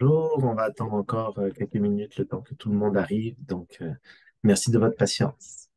Bonjour, on va attendre encore euh, quelques minutes le temps que tout le monde arrive. Donc, euh, merci de votre patience.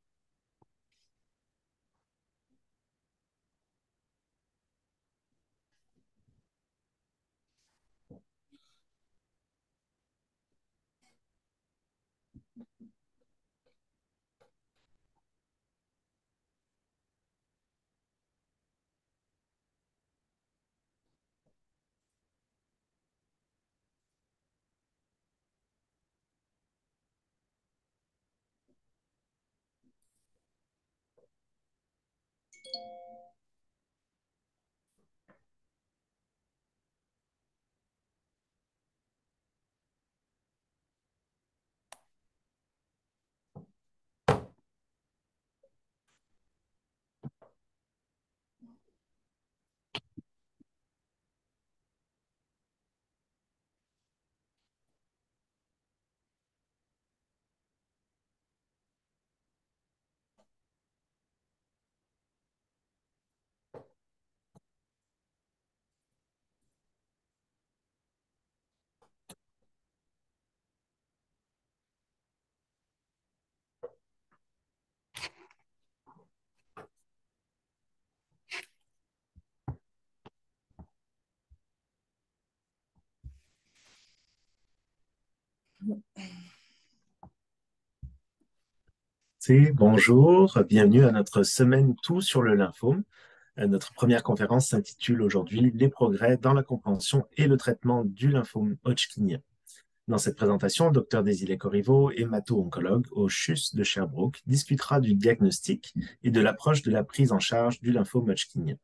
bonjour, bienvenue à notre semaine Tout sur le lymphome. Euh, notre première conférence s'intitule aujourd'hui Les progrès dans la compréhension et le traitement du lymphome hodgkinien. Dans cette présentation, Dr Désilé Corriveau, hémato-oncologue au CHUS de Sherbrooke, discutera du diagnostic et de l'approche de la prise en charge du lymphome hodgkinien.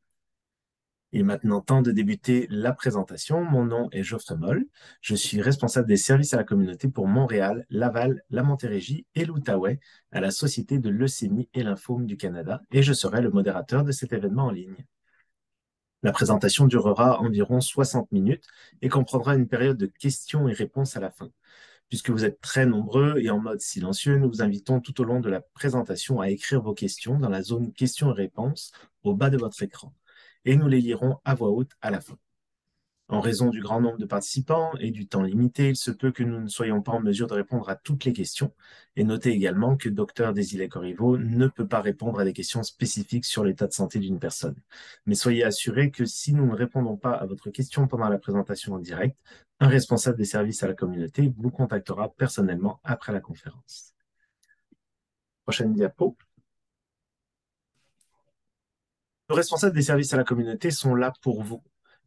Il est maintenant temps de débuter la présentation. Mon nom est Geoffrey Moll. Je suis responsable des services à la communauté pour Montréal, Laval, la Montérégie et l'Outaouais à la Société de leucémie et lymphome du Canada et je serai le modérateur de cet événement en ligne. La présentation durera environ 60 minutes et comprendra une période de questions et réponses à la fin. Puisque vous êtes très nombreux et en mode silencieux, nous vous invitons tout au long de la présentation à écrire vos questions dans la zone questions et réponses au bas de votre écran et nous les lirons à voix haute à la fin. En raison du grand nombre de participants et du temps limité, il se peut que nous ne soyons pas en mesure de répondre à toutes les questions. Et notez également que Dr. Désilé Corriveau ne peut pas répondre à des questions spécifiques sur l'état de santé d'une personne. Mais soyez assurés que si nous ne répondons pas à votre question pendant la présentation en direct, un responsable des services à la communauté vous contactera personnellement après la conférence. Prochaine diapo. Nos responsables des services à la communauté sont là pour vous.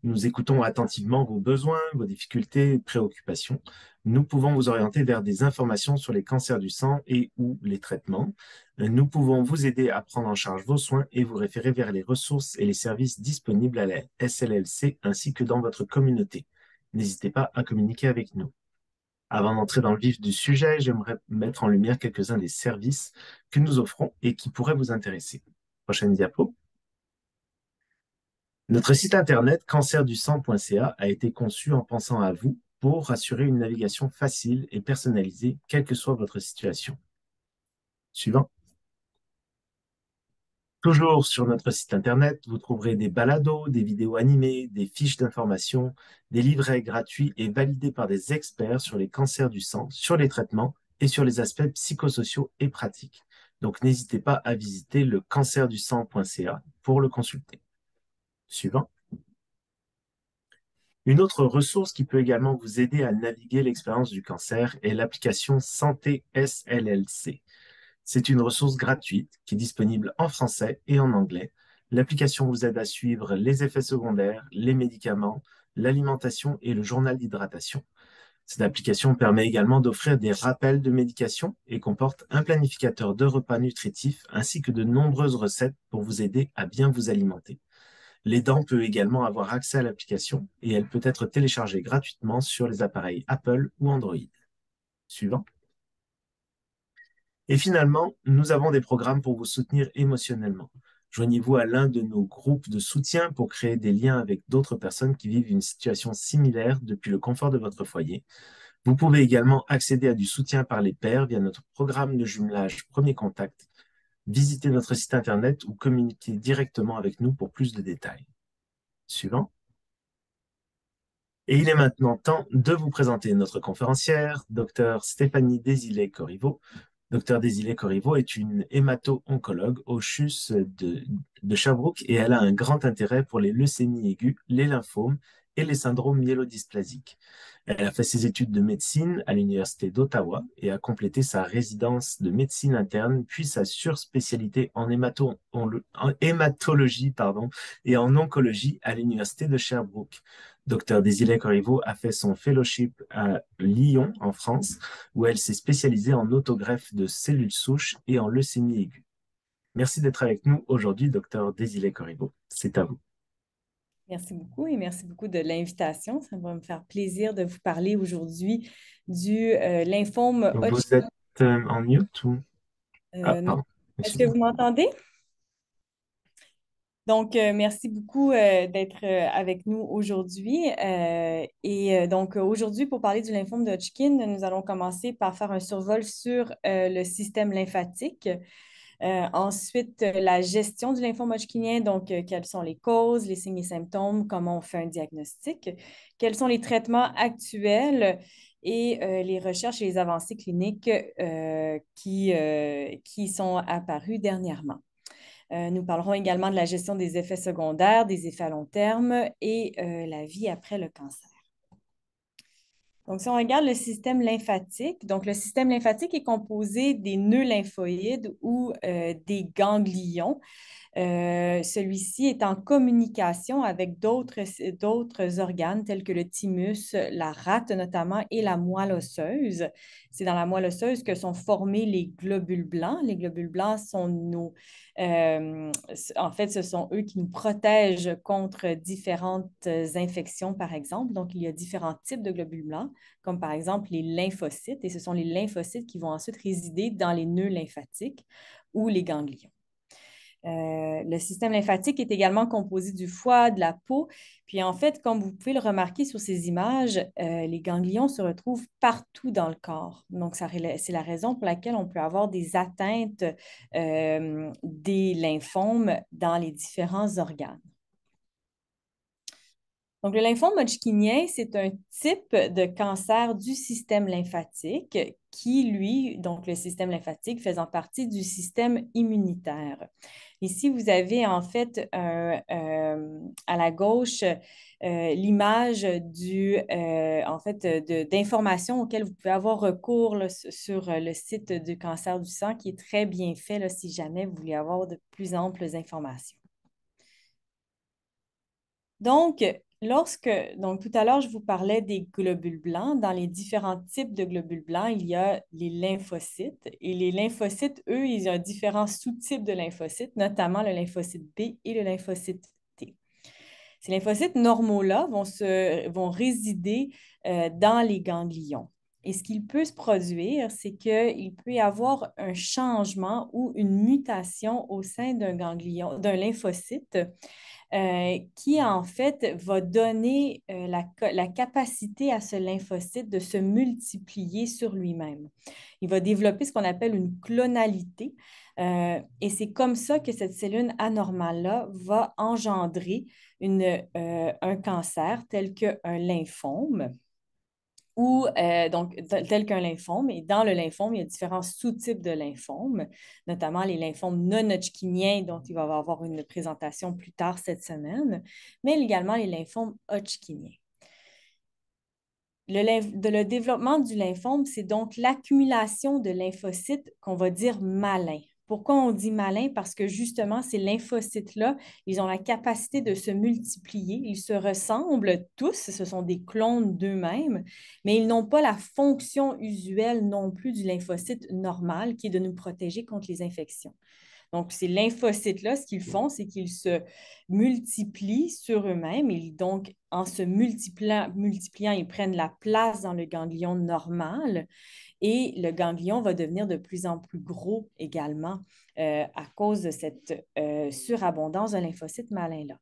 Nous écoutons attentivement vos besoins, vos difficultés, préoccupations. Nous pouvons vous orienter vers des informations sur les cancers du sang et ou les traitements. Nous pouvons vous aider à prendre en charge vos soins et vous référer vers les ressources et les services disponibles à la SLLC ainsi que dans votre communauté. N'hésitez pas à communiquer avec nous. Avant d'entrer dans le vif du sujet, j'aimerais mettre en lumière quelques-uns des services que nous offrons et qui pourraient vous intéresser. Prochaine diapo. Notre site internet du a été conçu en pensant à vous pour assurer une navigation facile et personnalisée, quelle que soit votre situation. Suivant. Toujours sur notre site internet, vous trouverez des balados, des vidéos animées, des fiches d'information, des livrets gratuits et validés par des experts sur les cancers du sang, sur les traitements et sur les aspects psychosociaux et pratiques. Donc n'hésitez pas à visiter le du pour le consulter. Suivant. Une autre ressource qui peut également vous aider à naviguer l'expérience du cancer est l'application Santé SLLC. C'est une ressource gratuite qui est disponible en français et en anglais. L'application vous aide à suivre les effets secondaires, les médicaments, l'alimentation et le journal d'hydratation. Cette application permet également d'offrir des rappels de médications et comporte un planificateur de repas nutritifs ainsi que de nombreuses recettes pour vous aider à bien vous alimenter. L'aidant peut également avoir accès à l'application et elle peut être téléchargée gratuitement sur les appareils Apple ou Android. Suivant. Et finalement, nous avons des programmes pour vous soutenir émotionnellement. Joignez-vous à l'un de nos groupes de soutien pour créer des liens avec d'autres personnes qui vivent une situation similaire depuis le confort de votre foyer. Vous pouvez également accéder à du soutien par les pairs via notre programme de jumelage Premier Contact visitez notre site internet ou communiquez directement avec nous pour plus de détails. Suivant. Et il est maintenant temps de vous présenter notre conférencière, Dr Stéphanie Désilé-Corriveau. Dr Désilé-Corriveau est une hémato-oncologue au CHUS de, de Sherbrooke et elle a un grand intérêt pour les leucémies aiguës, les lymphomes les syndromes myélodysplasiques. Elle a fait ses études de médecine à l'Université d'Ottawa et a complété sa résidence de médecine interne, puis sa surspécialité en, en, hématologie pardon, et en oncologie à l'Université de Sherbrooke. Docteur Désilée Corriveau a fait son fellowship à Lyon, en France, où elle s'est spécialisée en autogreffe de cellules souches et en leucémie aiguë. Merci d'être avec nous aujourd'hui, docteur Désilée Corriveau. C'est à vous. Merci beaucoup et merci beaucoup de l'invitation. Ça va me faire plaisir de vous parler aujourd'hui du euh, lymphome Hodgkin. Vous êtes euh, en mute ou euh, ah, Est-ce que vous m'entendez? Donc, merci beaucoup d'être avec nous aujourd'hui. et donc, aujourd'hui, pour parler du lymphome de Hodgkin, nous allons commencer par faire un survol sur le système lymphatique. Euh, ensuite, euh, la gestion du lymphome hodgkinien, donc euh, quelles sont les causes, les signes et symptômes, comment on fait un diagnostic, quels sont les traitements actuels et les recherches et les avancées cliniques qui sont apparues dernièrement. nous parlerons également de la gestion des effets secondaires, des effets à long terme et la vie après le cancer. Donc, si on regarde le système lymphatique, donc le système lymphatique est composé des nœuds lymphoïdes ou euh, des ganglions. Euh, celui-ci est en communication avec d'autres organes tels que le thymus, la rate notamment et la moelle osseuse. C'est dans la moelle osseuse que sont formés les globules blancs. Les globules blancs sont nos... Euh, en fait, ce sont eux qui nous protègent contre différentes infections, par exemple. Donc, il y a différents types de globules blancs, comme par exemple les lymphocytes. Et ce sont les lymphocytes qui vont ensuite résider dans les nœuds lymphatiques ou les ganglions. Euh, le système lymphatique est également composé du foie, de la peau. Puis en fait, comme vous pouvez le remarquer sur ces images, euh, les ganglions se retrouvent partout dans le corps. Donc, c'est la raison pour laquelle on peut avoir des atteintes euh, des lymphomes dans les différents organes. Donc, le lymphome hodgkinien, c'est un type de cancer du système lymphatique qui, lui, donc le système lymphatique faisant partie du système immunitaire. Ici, vous avez en fait euh, à la gauche euh, l'image du euh, en fait d'informations auxquelles vous pouvez avoir recours sur le site du cancer du sang qui est très bien fait si jamais vous voulez avoir de plus amples informations. Donc, Lorsque, donc tout à l'heure, je vous parlais des globules blancs. Dans les différents types de globules blancs, il y a les lymphocytes. Et les lymphocytes, eux, ils ont différents sous-types de lymphocytes, notamment le lymphocyte B et le lymphocyte T. Ces lymphocytes normaux-là vont, résider euh, dans les ganglions. Et ce qu'il peut se produire, c'est qu'il peut y avoir un changement ou une mutation au sein d'un ganglion, d'un lymphocyte euh, qui en fait va donner euh, la, la, capacité à ce lymphocyte de se multiplier sur lui-même. Il va développer ce qu'on appelle une clonalité euh, et c'est comme ça que cette cellule anormale-là va engendrer une, un cancer tel qu'un lymphome ou euh, donc tel qu'un lymphome. Et dans le lymphome, il y a différents sous-types de lymphomes, notamment les lymphomes non hodgkiniens dont il va y avoir une présentation plus tard cette semaine, mais également les lymphomes hodgkiniens. Le, le développement du lymphome, c'est donc l'accumulation de lymphocytes qu'on va dire malins. Pourquoi on dit malin? Parce que justement, ces lymphocytes-là, ils ont la capacité de se multiplier. Ils se ressemblent tous, ce sont des clones d'eux-mêmes, mais ils n'ont pas la fonction usuelle non plus du lymphocyte normal qui est de nous protéger contre les infections. Donc, ces lymphocytes-là, ce qu'ils font, c'est qu'ils se multiplient sur eux-mêmes. Et donc, en se multipliant, multipliant, ils prennent la place dans le ganglion normal. Et le ganglion va devenir de plus en plus gros également euh, à cause de cette euh, surabondance de lymphocytes malins-là.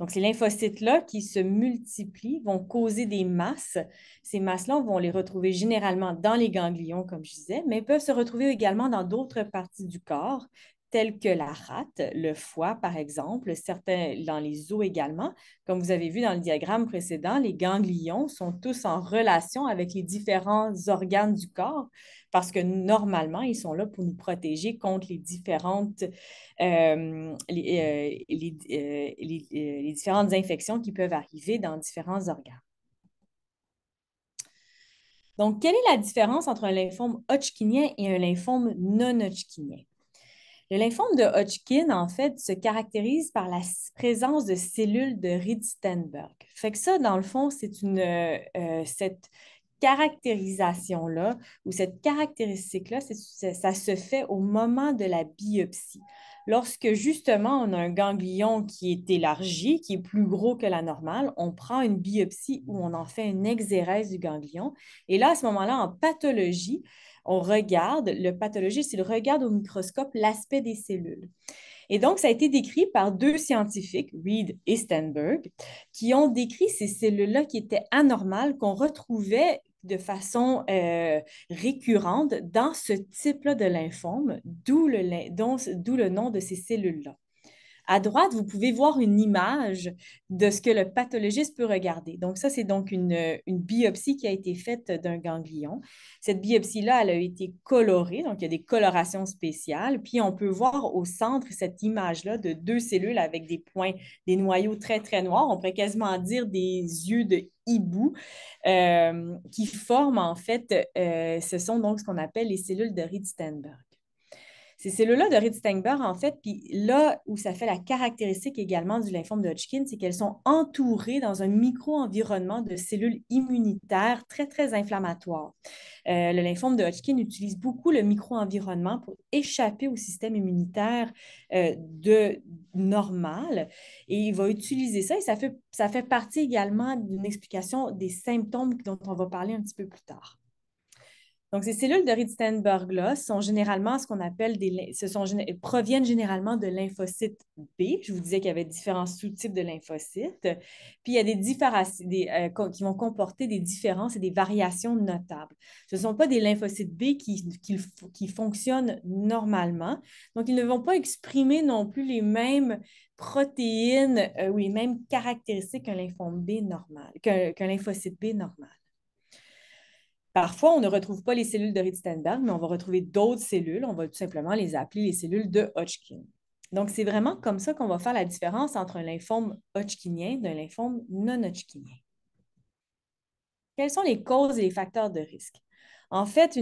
Donc, ces lymphocytes-là qui se multiplient vont causer des masses. Ces masses-là, on les retrouver généralement dans les ganglions, comme je disais, mais peuvent se retrouver également dans d'autres parties du corps, tels que la rate, le foie, par exemple, certains dans les os également. Comme vous avez vu dans le diagramme précédent, les ganglions sont tous en relation avec les différents organes du corps parce que normalement, ils sont là pour nous protéger contre les différentes, euh, euh, euh, différentes infections qui peuvent arriver dans différents organes. Donc, quelle est la différence entre un lymphome hodgkinien et un lymphome non hodgkinien? Le lymphome de Hodgkin, en fait, se caractérise par la présence de cellules de Ried-Sternberg. Fait que ça, dans le fond, c'est une euh, euh, cette caractérisation-là ou cette caractéristique-là, ça se fait au moment de la biopsie. Lorsque justement on a un ganglion qui est élargi, qui est plus gros que la normale, on prend une biopsie où on en fait une exérèse du ganglion. Et là, à ce moment-là, en pathologie, on regarde, le pathologiste, il regarde au microscope l'aspect des cellules. Et donc, ça a été décrit par deux scientifiques, Reed et Stenberg, qui ont décrit ces cellules-là qui étaient anormales, qu'on retrouvait de façon euh, récurrente dans ce type-là de lymphome, d'où le, le, nom de ces cellules-là. À droite, vous pouvez voir une image de ce que le pathologiste peut regarder. Donc ça, c'est donc une, biopsie qui a été faite d'un ganglion. Cette biopsie-là, elle a été colorée, donc il y a des colorations spéciales. Puis on peut voir au centre cette image-là de deux cellules avec des points, des noyaux très, très noirs. On pourrait quasiment dire des yeux de hibou euh, qui forment en fait, euh, ce sont donc ce qu'on appelle les cellules de reed sternberg ces cellules-là de ritz steinberg en fait, puis là où ça fait la caractéristique également du lymphome de Hodgkin, c'est qu'elles sont entourées dans un micro-environnement de cellules immunitaires très, très inflammatoires. Euh, le lymphome de Hodgkin utilise beaucoup le micro-environnement pour échapper au système immunitaire euh, de, normal et il va utiliser ça et ça fait, ça fait partie également d'une explication des symptômes dont on va parler un petit peu plus tard. Donc, ces cellules de Reed-Sternberg là sont généralement ce qu'on appelle des. Ce sont, proviennent généralement de lymphocytes B. Je vous disais qu'il y avait différents sous-types de lymphocytes. Puis, il y a des, des euh, qui vont comporter des différences et des variations notables. Ce ne sont pas des lymphocytes B qui, qui, fonctionnent normalement. Donc, ils ne vont pas exprimer non plus les mêmes protéines euh, ou les mêmes caractéristiques qu'un B normal, lymphocyte B normal. Parfois, on ne retrouve pas les cellules de Richter-Sternberg, mais on va retrouver d'autres cellules. On va tout simplement les appeler les cellules de Hodgkin. Donc, c'est vraiment comme ça qu'on va faire la différence entre un lymphome hodgkinien un lymphome non hodgkinien. Quelles sont les causes et les facteurs de risque? En fait,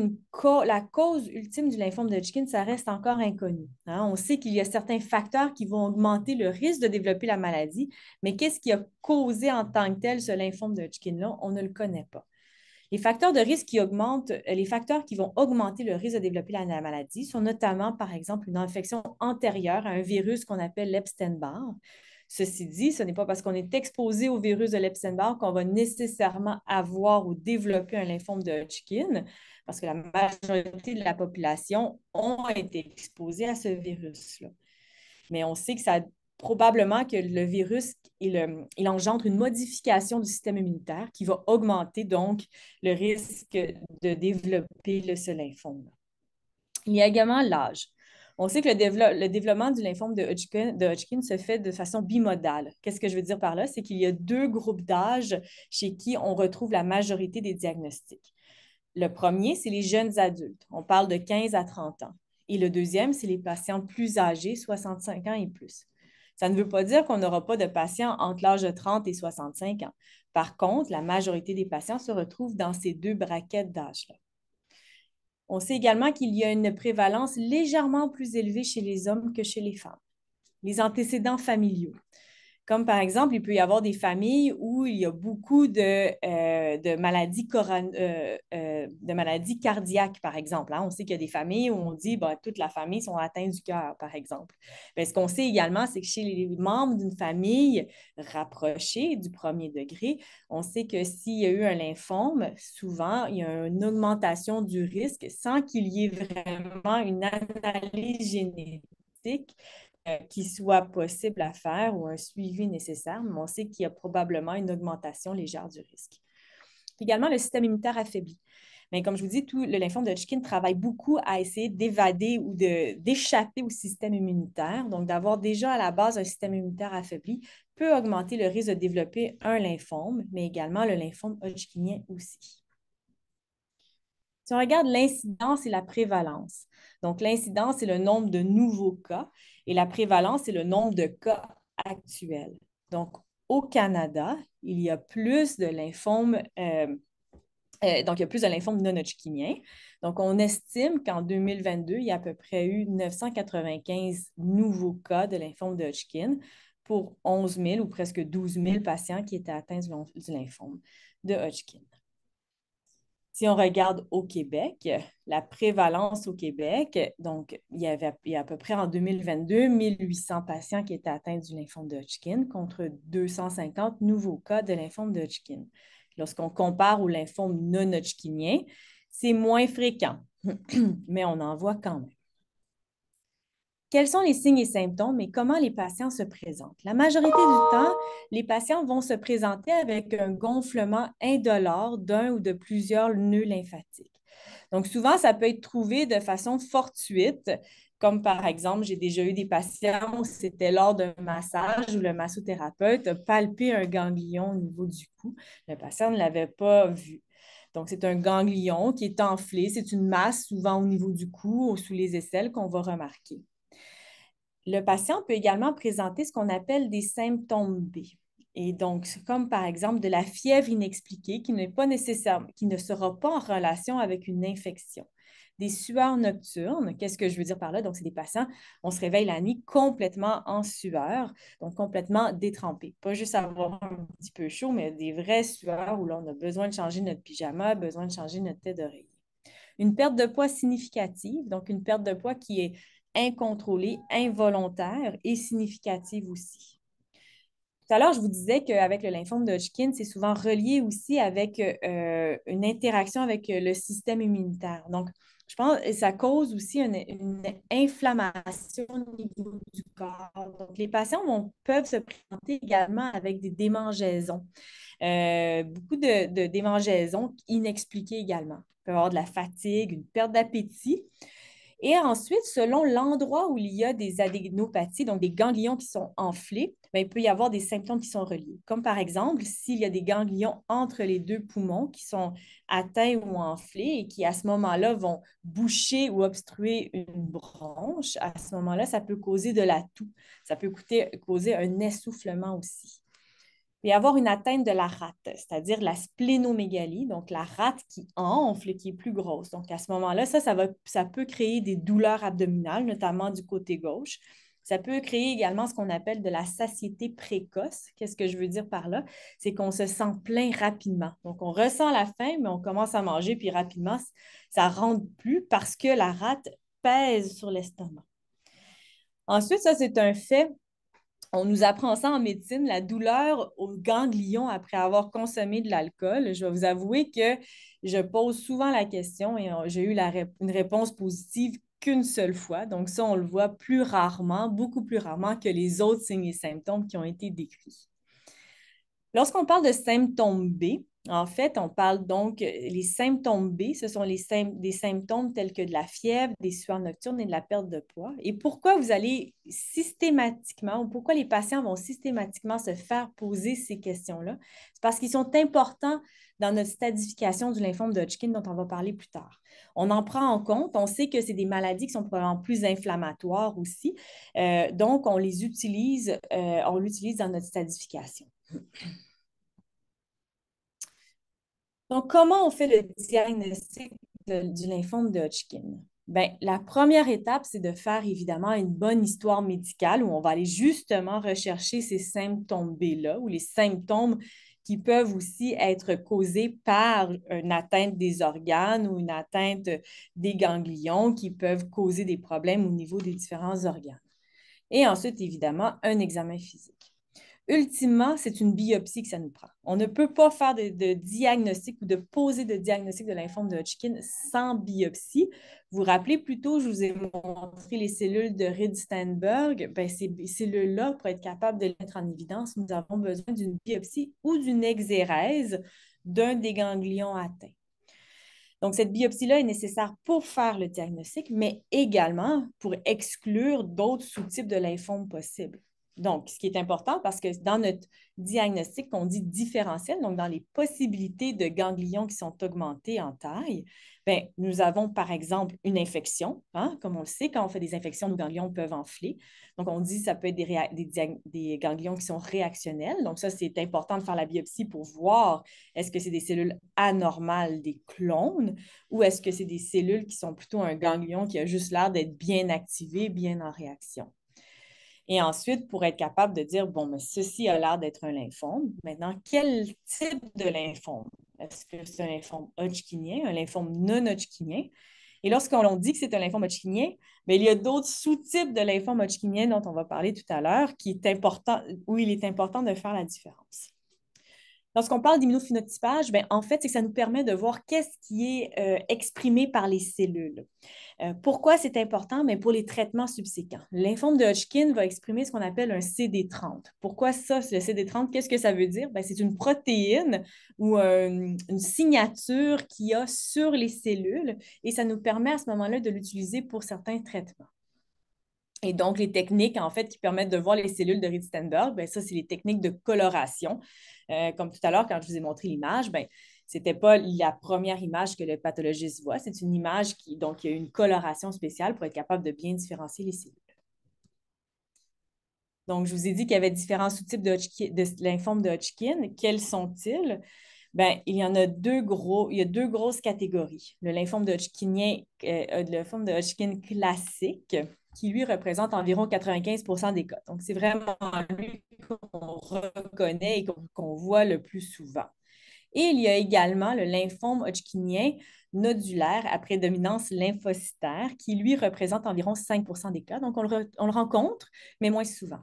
la cause ultime du lymphome de Hodgkin, ça reste encore inconnu. Hein. On sait qu'il y a certains facteurs qui vont augmenter le risque de développer la maladie, mais qu'est-ce qui a causé en tant que tel ce lymphome de Hodgkin-là? On ne le connaît pas. Les facteurs de risque qui augmentent, euh, les facteurs qui vont augmenter le risque de développer la, maladie sont notamment, par exemple, une infection antérieure à un virus qu'on appelle l'Epstein-Barr. Ceci dit, ce n'est pas parce qu'on est exposé au virus de l'Epstein-Barr qu'on va nécessairement avoir ou développer un lymphome de Hodgkin, parce que la majorité de la population ont été exposés à ce virus-là. Mais on sait que ça probablement que le virus, euh, engendre une modification du système immunitaire qui va augmenter donc le risque de développer le ce lymphome. Il y a également l'âge. On sait que le, développement du lymphome de Hodgkin, se fait de façon bimodale. Qu'est-ce que je veux dire par là? C'est qu'il y a deux groupes d'âge chez qui on retrouve la majorité des diagnostics. Le premier, c'est les jeunes adultes. On parle de 15 à 30 ans. Et le deuxième, c'est les patients plus âgés, 65 ans et plus. Ça ne veut pas dire qu'on n'aura pas de patients entre l'âge de 30 et 65 ans. Par contre, la majorité des patients se retrouvent dans ces deux braquettes d'âge-là. On sait également qu'il y a une prévalence légèrement plus élevée chez les hommes que chez les femmes. Les antécédents familiaux. Comme par exemple, il peut y avoir des familles où il y a beaucoup de, euh, euh, euh, maladies, cardiaques, par exemple. Hein. On sait qu'il y a des familles où on dit bah, toute la famille sont atteintes du cœur, par exemple. ce qu'on sait également, c'est que chez les membres d'une famille rapprochée du premier degré, on sait que s'il y a eu un lymphome, souvent, il y a une augmentation du risque sans qu'il y ait vraiment une analyse génétique euh, qui soit possible à faire ou un suivi nécessaire, mais on sait qu'il y a probablement une augmentation légère du risque. Également, le système immunitaire affaibli. Mais comme je vous dis, tout le lymphome de Hodgkin travaille beaucoup à essayer d'évader ou d'échapper au système immunitaire. Donc, d'avoir déjà à la base un système immunitaire affaibli peut augmenter le risque de développer un lymphome, mais également le lymphome hodgkinien aussi. Si on regarde l'incidence et la prévalence, donc l'incidence, c'est le nombre de nouveaux cas et la prévalence, c'est le nombre de cas actuels. Donc, au Canada, il y a plus de lymphomes euh, euh, donc, il y a plus de lymphomes non hodgkiniens Donc, on estime qu'en 2022, il y a à peu près eu 995 nouveaux cas de lymphome de Hodgkin pour 11 000 ou presque 12 000 patients qui étaient atteints du lymphome de Hodgkin. Si on regarde au Québec, la prévalence au Québec, donc il y avait a à peu près en 2022 1800 patients qui étaient atteints du lymphome de Hodgkin contre 250 nouveaux cas de lymphome de Hodgkin. Lorsqu'on compare au lymphome non Hodgkinien, c'est moins fréquent, mais on en voit quand même. Quels sont les signes et symptômes et comment les patients se présentent? La majorité du temps, les patients vont se présenter avec un gonflement indolore d'un ou de plusieurs nœuds lymphatiques. Donc, souvent, ça peut être trouvé de façon fortuite, comme par exemple, j'ai déjà eu des patients où c'était lors d'un massage où le massothérapeute a palpé un ganglion au niveau du cou. Le patient ne l'avait pas vu. Donc, c'est un ganglion qui est enflé. C'est une masse souvent au niveau du cou ou sous les aisselles qu'on va remarquer. Le patient peut également présenter ce qu'on appelle des symptômes B. Et donc, comme par exemple de la fièvre inexpliquée qui n'est pas nécessaire, qui ne sera pas en relation avec une infection. Des sueurs nocturnes, qu'est-ce que je veux dire par là? Donc, c'est des patients, on se réveille la nuit complètement en sueur, donc complètement détrempé. Pas juste avoir un petit peu chaud, mais des vraies sueurs où l'on a besoin de changer notre pyjama, besoin de changer notre tête d'oreiller une perte de poids significative, donc une perte de poids qui est incontrôlée, involontaire et significative aussi. Tout à l'heure, je vous disais qu'avec le lymphome de Hodgkin, c'est souvent relié aussi avec euh, une interaction avec le système immunitaire. Donc, je pense que ça cause aussi une, inflammation au niveau du corps. Donc, les patients peuvent se présenter également avec des démangeaisons. Euh, beaucoup de, démangeaisons inexpliquées également. peut y avoir de la fatigue, une perte d'appétit, et ensuite, selon l'endroit où il y a des adénopathies, donc des ganglions qui sont enflés, ben, il peut y avoir des symptômes qui sont reliés. Comme par exemple, s'il y a des ganglions entre les deux poumons qui sont atteints ou enflés et qui à ce moment-là vont boucher ou obstruer une branche, à ce moment-là, ça peut causer de la toux. Ça peut causer un essoufflement aussi et avoir une atteinte de la rate, c'est-à-dire la splénomégalie, donc la rate qui enfle, qui est plus grosse. Donc à ce moment-là, ça, ça, va, ça peut créer des douleurs abdominales, notamment du côté gauche. Ça peut créer également ce qu'on appelle de la satiété précoce. Qu'est-ce que je veux dire par là? C'est qu'on se sent plein rapidement. Donc, on ressent la faim, mais on commence à manger, puis rapidement, ça ne rentre plus parce que la rate pèse sur l'estomac. Ensuite, ça, c'est un fait on nous apprend ça en médecine, la douleur au ganglion après avoir consommé de l'alcool. Je vais vous avouer que je pose souvent la question et j'ai eu une réponse positive qu'une seule fois. Donc ça, on le voit plus rarement, beaucoup plus rarement que les autres signes et symptômes qui ont été décrits. Lorsqu'on parle de symptômes B, en fait, on parle donc, euh, les symptômes B, ce sont les des symptômes tels que de la fièvre, des sueurs nocturnes et de la perte de poids. Et pourquoi vous allez systématiquement, pourquoi les patients vont systématiquement se faire poser ces questions-là? C'est parce qu'ils sont importants dans notre stadification du lymphome de Hodgkin dont on va parler plus tard. On en prend en compte, on sait que c'est des maladies qui sont probablement plus inflammatoires aussi, euh, donc on les utilise, euh, on l'utilise dans notre stadification. Donc, comment on fait le diagnostic du lymphome de Hodgkin? Bien, la première étape, c'est de faire évidemment une bonne histoire médicale où on va aller justement rechercher ces symptômes B-là ou les symptômes qui peuvent aussi être causés par une atteinte des organes ou une atteinte des ganglions qui peuvent causer des problèmes au niveau des différents organes. Et ensuite, évidemment, un examen physique. Ultimement, c'est une biopsie que ça nous prend. On ne peut pas faire de, diagnostic ou de poser de diagnostic de lymphome de Hodgkin sans biopsie. Vous vous rappelez plus tôt, je vous ai montré les cellules de Reed Steinberg. Ben, ces cellules-là, pour être capable de les mettre en évidence, nous avons besoin d'une biopsie ou d'une exérèse d'un des ganglions atteints. Donc, cette biopsie-là est nécessaire pour faire le diagnostic, mais également pour exclure d'autres sous-types de lymphome possibles. Donc, ce qui est important parce que dans notre diagnostic qu'on dit différentiel, donc dans les possibilités de ganglions qui sont augmentés en taille, ben, nous avons par exemple une infection. Hein, comme on le sait, quand on fait des infections, nos ganglions peuvent enfler. Donc, on dit que ça peut être des, des ganglions qui sont réactionnels. Donc, ça, c'est important de faire la biopsie pour voir est-ce que c'est des cellules anormales, des clones, ou est-ce que c'est des cellules qui sont plutôt un ganglion qui a juste l'air d'être bien activé, bien en réaction. Et ensuite, pour être capable de dire, bon, mais ceci a l'air d'être un lymphome. Maintenant, quel type de lymphome? Est-ce que c'est un lymphome hodgkinien, un lymphome non hodgkinien? Et lorsqu'on dit que c'est un lymphome hodgkinien, mais ben, il y a d'autres sous-types de lymphome hodgkinien dont on va parler tout à l'heure qui est important, où il est important de faire la différence. Lorsqu'on parle d'immunophénotypage, ben, en fait, c'est que ça nous permet de voir qu'est-ce qui est euh, exprimé par les cellules. Euh, pourquoi c'est important? Ben, pour les traitements subséquents. L'informe de Hodgkin va exprimer ce qu'on appelle un CD30. Pourquoi ça, le CD30? Qu'est-ce que ça veut dire? Ben, c'est une protéine ou euh, une signature qu'il y a sur les cellules et ça nous permet à ce moment-là de l'utiliser pour certains traitements. Et donc, les techniques, en fait, qui permettent de voir les cellules de reed ben, ça, c'est les techniques de coloration. Euh, comme tout à l'heure, quand je vous ai montré l'image, ben, ce n'était pas la première image que le pathologiste voit. C'est une image qui, donc, il y a une coloration spéciale pour être capable de bien différencier les cellules. Donc, je vous ai dit qu'il y avait différents sous-types de, de lymphome de Hodgkin. Quels sont-ils? Ben, il y en a deux gros, il y a deux grosses catégories. Le lymphome de Hodgkinien, euh, le lymphome de Hodgkin classique, qui lui représente environ 95 des cas. Donc, c'est vraiment lui qu'on reconnaît et qu'on voit le plus souvent. Et il y a également le lymphome hodgkinien nodulaire à prédominance lymphocytaire qui, lui, représente environ 5 des cas. Donc, on le, on le rencontre, mais moins souvent.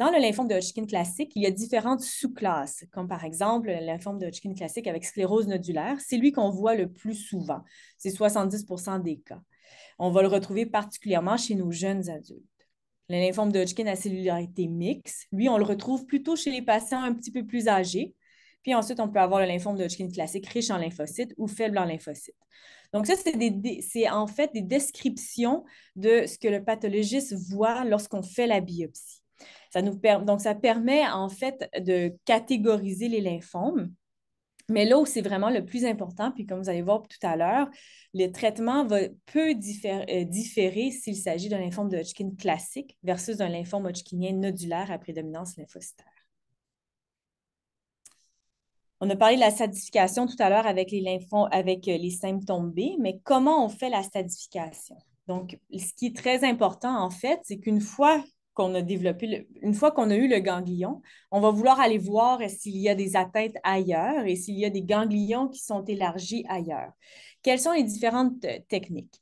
Dans le lymphome de Hodgkin classique, il y a différentes sous-classes, comme par exemple le lymphome de Hodgkin classique avec sclérose nodulaire. C'est lui qu'on voit le plus souvent. C'est 70 des cas. On va le retrouver particulièrement chez nos jeunes adultes. Le lymphome de Hodgkin à cellularité mixte, lui, on le retrouve plutôt chez les patients un petit peu plus âgés. Puis ensuite, on peut avoir le lymphome de Hodgkin classique riche en lymphocytes ou faible en lymphocytes. Donc, ça, c'est en fait des descriptions de ce que le pathologiste voit lorsqu'on fait la biopsie. Ça nous Donc, ça permet en fait de catégoriser les lymphomes mais là c'est vraiment le plus important, puis comme vous allez voir tout à l'heure, le traitement va, peu euh, différer, s'il s'agit d'un lymphome de Hodgkin classique versus d'un lymphome hodgkinien nodulaire à prédominance lymphocytaire. On a parlé de la stadification tout à l'heure avec les avec euh, les symptômes B, mais comment on fait la stadification? Donc, ce qui est très important, en fait, c'est qu'une fois qu'on a développé, une fois qu'on a eu le ganglion, on va vouloir aller voir s'il y a des atteintes ailleurs et s'il y a des ganglions qui sont élargis ailleurs. Quelles sont les différentes euh, techniques?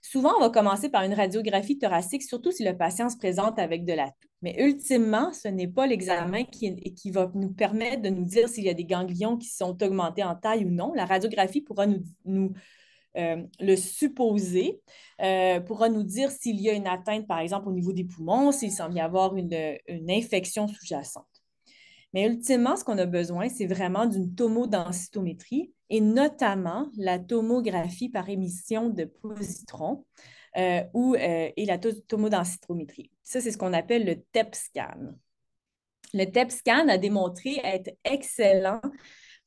Souvent, on va commencer par une radiographie thoracique, surtout si le patient se présente avec de la toux. Mais ultimement, ce n'est pas l'examen qui, qui, va nous permettre de nous dire s'il y a des ganglions qui sont augmentés en taille ou non. La radiographie pourra nous, nous euh, le supposé euh, pourra nous dire s'il y a une atteinte, par exemple, au niveau des poumons, s'il semble y avoir une, infection sous-jacente. Mais ultimement, ce qu'on a besoin, c'est vraiment d'une tomodensitométrie et notamment la tomographie par émission de positrons euh, ou, et la tomodensitométrie. Ça, c'est ce qu'on appelle le TEP scan. Le TEP scan a démontré être excellent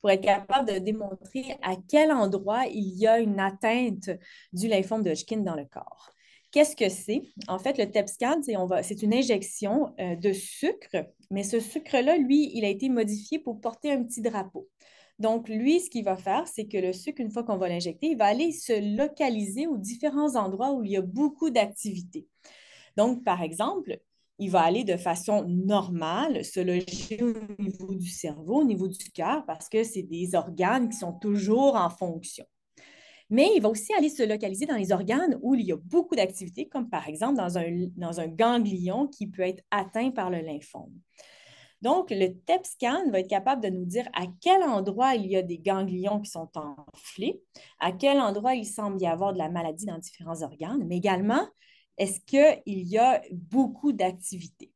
pour être capable de démontrer à quel endroit il y a une atteinte du lymphome de Hodgkin dans le corps. Qu'est-ce que c'est? En fait, le TEPSCAN, c'est une injection euh, de sucre, mais ce sucre-là, lui, il a été modifié pour porter un petit drapeau. Donc, lui, ce qu'il va faire, c'est que le sucre, une fois qu'on va l'injecter, il va aller se localiser aux différents endroits où il y a beaucoup d'activité. Donc, par exemple, il va aller de façon normale se loger au niveau du cerveau, au niveau du cœur, parce que c'est des organes qui sont toujours en fonction. Mais il va aussi aller se localiser dans les organes où il y a beaucoup d'activité, comme par exemple dans un, dans un ganglion qui peut être atteint par le lymphome. Donc, le TEP scan va être capable de nous dire à quel endroit il y a des ganglions qui sont enflés, à quel endroit il semble y avoir de la maladie dans différents organes, mais également est-ce qu'il y a beaucoup d'activités?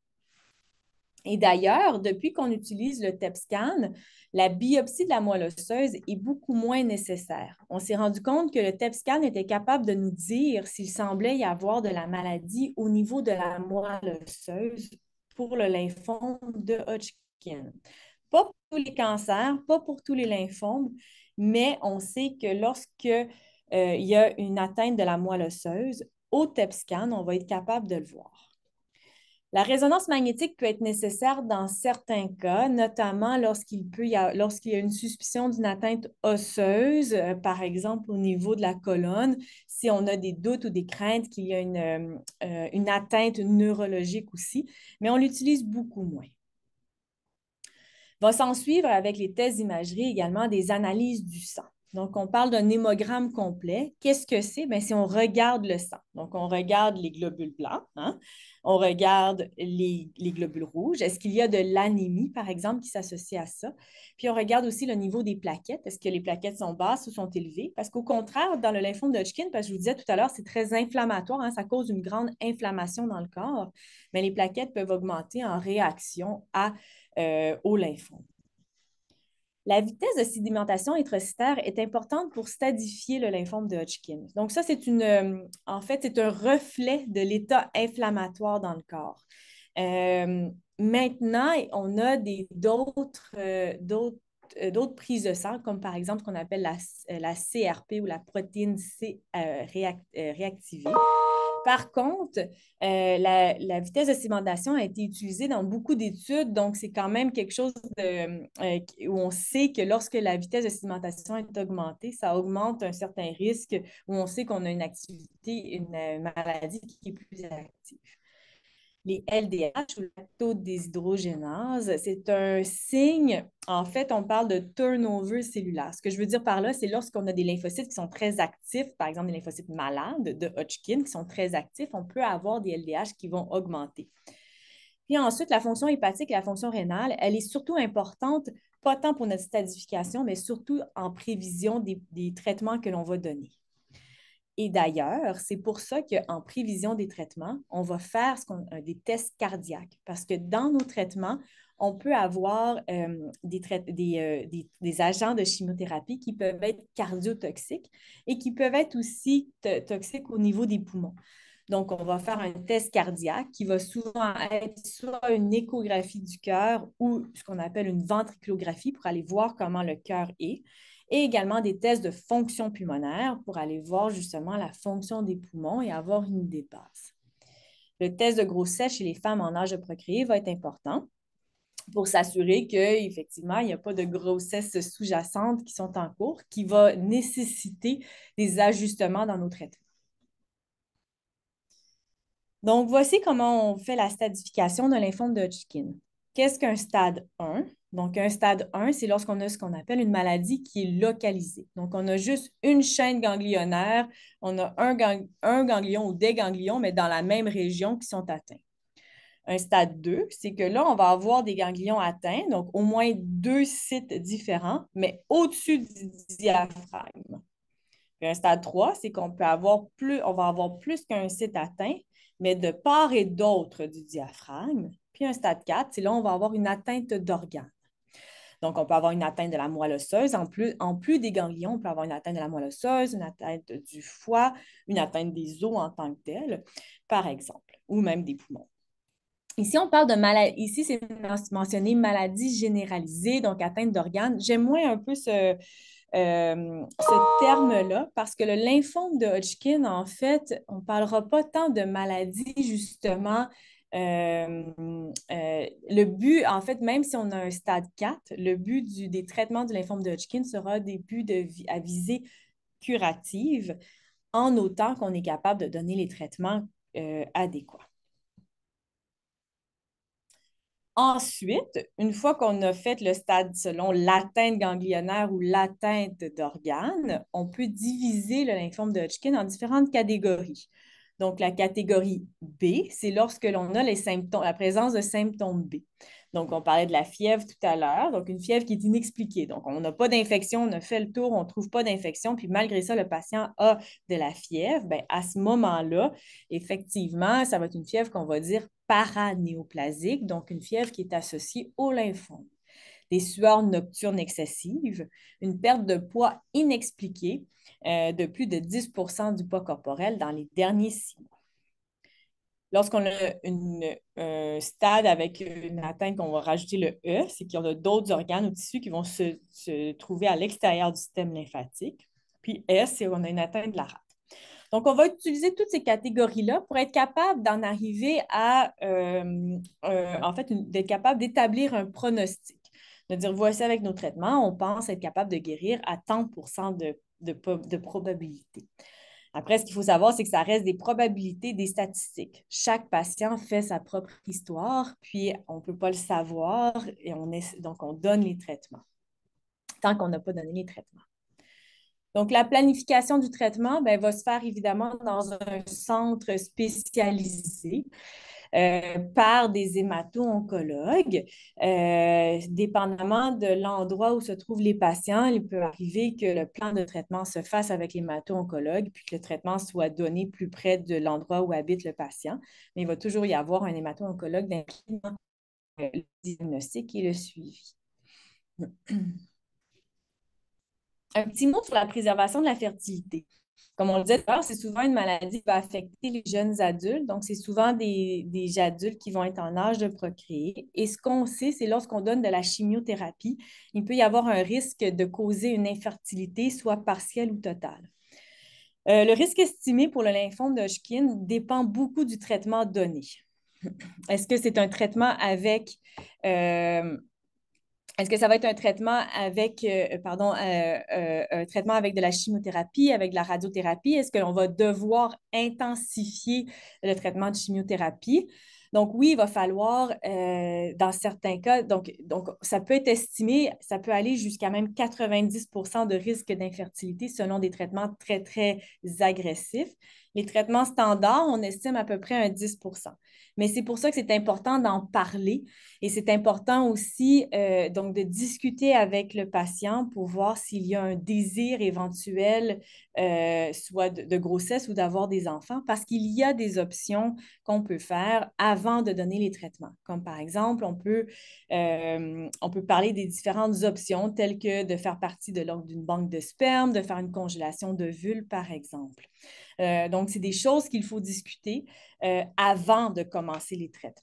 Et d'ailleurs, depuis qu'on utilise le TEPscan, la biopsie de la moelle osseuse est beaucoup moins nécessaire. On s'est rendu compte que le TEPscan était capable de nous dire s'il semblait y avoir de la maladie au niveau de la moelle osseuse pour le lymphome de Hodgkin. Pas pour tous les cancers, pas pour tous les lymphomes, mais on sait que lorsque euh, il y a une atteinte de la moelle osseuse, au TEPSCAN, on va être capable de le voir. La résonance magnétique peut être nécessaire dans certains cas, notamment lorsqu'il y a une suspicion d'une atteinte osseuse, euh, par exemple au niveau de la colonne, si on a des doutes ou des craintes qu'il y a une, euh, euh, une atteinte neurologique aussi, mais on l'utilise beaucoup moins. Va s'en suivre avec les tests d'imagerie également des analyses du sang. Donc, on parle d'un hémogramme complet. Qu'est-ce que c'est? Bien, si on regarde le sang, donc on regarde les globules blancs, hein. on regarde les, globules rouges. Est-ce qu'il y a de l'anémie, par exemple, qui s'associe à ça? Puis, on regarde aussi le niveau des plaquettes. Est-ce que les plaquettes sont basses ou sont élevées? Parce qu'au contraire, dans le lymphome de Hodgkin, parce que je vous disais tout à l'heure, c'est très inflammatoire, hein, ça cause une grande inflammation dans le corps, mais les plaquettes peuvent augmenter en réaction à, euh, au lymphome. La vitesse de sédimentation intracitaire est importante pour stadifier le lymphome de Hodgkin. Donc ça, c'est une, euh, en fait, c'est un reflet de l'état inflammatoire dans le corps. Euh, maintenant, on a d'autres euh, euh, d'autres prises de sang, comme par exemple ce qu'on appelle la, euh, la, CRP ou la protéine C euh, réactivée. Par contre, la, la, vitesse de cimentation a été utilisée dans beaucoup d'études, donc c'est quand même quelque chose de, où on sait que lorsque la vitesse de cimentation est augmentée, ça augmente un certain risque où on sait qu'on a une activité, une maladie qui est plus active les LDH ou lactodéshydrogénase. C'est un signe, en fait, on parle de turnover cellulaire. Ce que je veux dire par là, c'est lorsqu'on a des lymphocytes qui sont très actifs, par exemple des lymphocytes malades de Hodgkin qui sont très actifs, on peut avoir des LDH qui vont augmenter. Puis ensuite, la fonction hépatique et la fonction rénale, elle est surtout importante, pas tant pour notre stratification, mais surtout en prévision des, des traitements que l'on va donner. Et d'ailleurs, c'est pour ça qu'en prévision des traitements, on va faire euh, des tests cardiaques parce que dans nos traitements, on peut avoir euh, euh, des, agents de chimiothérapie qui peuvent être cardiotoxiques et qui peuvent être aussi toxiques au niveau des poumons. Donc, on va faire un test cardiaque qui va souvent être soit une échographie du cœur ou ce qu'on appelle une ventriculographie pour aller voir comment le cœur est et également des tests de fonction pulmonaire pour aller voir justement la fonction des poumons et avoir une idée de base. Le test de grossesse chez les femmes en âge de procréer va être important pour s'assurer qu'effectivement, il n'y a pas de grossesse sous-jacente qui sont en cours, qui va nécessiter des ajustements dans nos traitements. Donc, voici comment on fait la stadification de lymphome de Hodgkin. Qu'est-ce qu'un stade 1? Donc, un stade 1, c'est lorsqu'on a ce qu'on appelle une maladie qui est localisée. Donc, on a juste une chaîne ganglionnaire, on a un, ganglion ou des ganglions, mais dans la même région qui sont atteints. Un stade 2, c'est que là, on va avoir des ganglions atteints, donc au moins deux sites différents, mais au-dessus du diaphragme. un stade 3, c'est qu'on peut avoir plus, on va avoir plus qu'un site atteint, mais de part et d'autre du diaphragme. Puis un stade 4, c'est là on va avoir une atteinte d'organes. Donc, on peut avoir une atteinte de la moelle osseuse. En plus, des ganglions, on peut avoir une atteinte de la moelle osseuse, une atteinte du foie, une atteinte des os en tant que telle, par exemple, ou même des poumons. Ici, on parle de maladie. Ici, c'est mentionné maladie généralisée, donc atteinte d'organes. J'aime moins un peu ce, euh, ce terme-là parce que le lymphome de Hodgkin, en fait, on ne parlera pas tant de maladie, justement, euh, euh, le but, en fait, même si on a un stade 4, le but des traitements de lymphome de Hodgkin sera des buts de, à visée curative en autant qu'on est capable de donner les traitements euh, adéquats. Ensuite, une fois qu'on a fait le stade selon l'atteinte ganglionnaire ou l'atteinte d'organes, on peut diviser le lymphome de Hodgkin en différentes catégories. Donc, la catégorie B, c'est lorsque l'on a les symptômes, la présence de symptômes B. Donc, on parlait de la fièvre tout à l'heure, donc une fièvre qui est inexpliquée. Donc, on n'a pas d'infection, on a fait le tour, on ne trouve pas d'infection, puis malgré ça, le patient a de la fièvre. à ce moment-là, effectivement, ça va être une fièvre qu'on va dire paranéoplasique, donc une fièvre qui est associée au lymphome des sueurs nocturnes excessives, une perte de poids inexpliquée euh, de plus de 10 du poids corporel dans les derniers six mois. Lorsqu'on a une, un stade avec une atteinte qu'on va rajouter le E, c'est qu'on a d'autres organes ou tissus qui vont se, trouver à l'extérieur du système lymphatique. Puis S, e, c'est qu'on a une atteinte de la rate. Donc, on va utiliser toutes ces catégories-là pour être capable d'en arriver à, euh, euh, en fait, d'être capable d'établir un pronostic de dire voici avec nos traitements, on pense être capable de guérir à tant de, de, de probabilité. Après, ce qu'il faut savoir, c'est que ça reste des probabilités, des statistiques. Chaque patient fait sa propre histoire, puis on ne peut pas le savoir, et on donc on donne les traitements, tant qu'on n'a pas donné les traitements. Donc, la planification du traitement ben, va se faire évidemment dans un centre spécialisé. Euh, par des hémato-oncologues. Euh, dépendamment de l'endroit où se trouvent les patients, il peut arriver que le plan de traitement se fasse avec l'hémato-oncologue, puis que le traitement soit donné plus près de l'endroit où habite le patient. Mais il va toujours y avoir un hémato-oncologue le diagnostic et le suivi. Un petit mot sur la préservation de la fertilité comme on le disait tout c'est souvent une maladie qui va affecter les jeunes adultes. Donc, c'est souvent des, adultes qui vont être en âge de procréer. Et ce qu'on sait, c'est lorsqu'on donne de la chimiothérapie, il peut y avoir un risque de causer une infertilité, soit partielle ou totale. Euh, le risque estimé pour le lymphome de Hodgkin dépend beaucoup du traitement donné. Est-ce que c'est un traitement avec euh, est-ce que ça va être un traitement avec, euh, euh, pardon, euh, un traitement avec de la chimiothérapie, avec de la radiothérapie? Est-ce qu'on va devoir intensifier le traitement de chimiothérapie? Donc, oui, il va falloir, dans certains cas, donc, ça peut être estimé, ça peut aller jusqu'à même 90 de risque d'infertilité selon des traitements très, très agressifs. Les traitements standards, on estime à peu près un 10 Mais c'est pour ça que c'est important d'en parler et c'est important aussi euh, donc de discuter avec le patient pour voir s'il y a un désir éventuel, euh, soit de, grossesse ou d'avoir des enfants, parce qu'il y a des options qu'on peut faire avant de donner les traitements. Comme par exemple, on peut, euh, on peut parler des différentes options telles que de faire partie de l'ordre d'une banque de sperme, de faire une congélation de vulve, par exemple. Euh, donc, c'est des choses qu'il faut discuter euh, avant de commencer les traitements.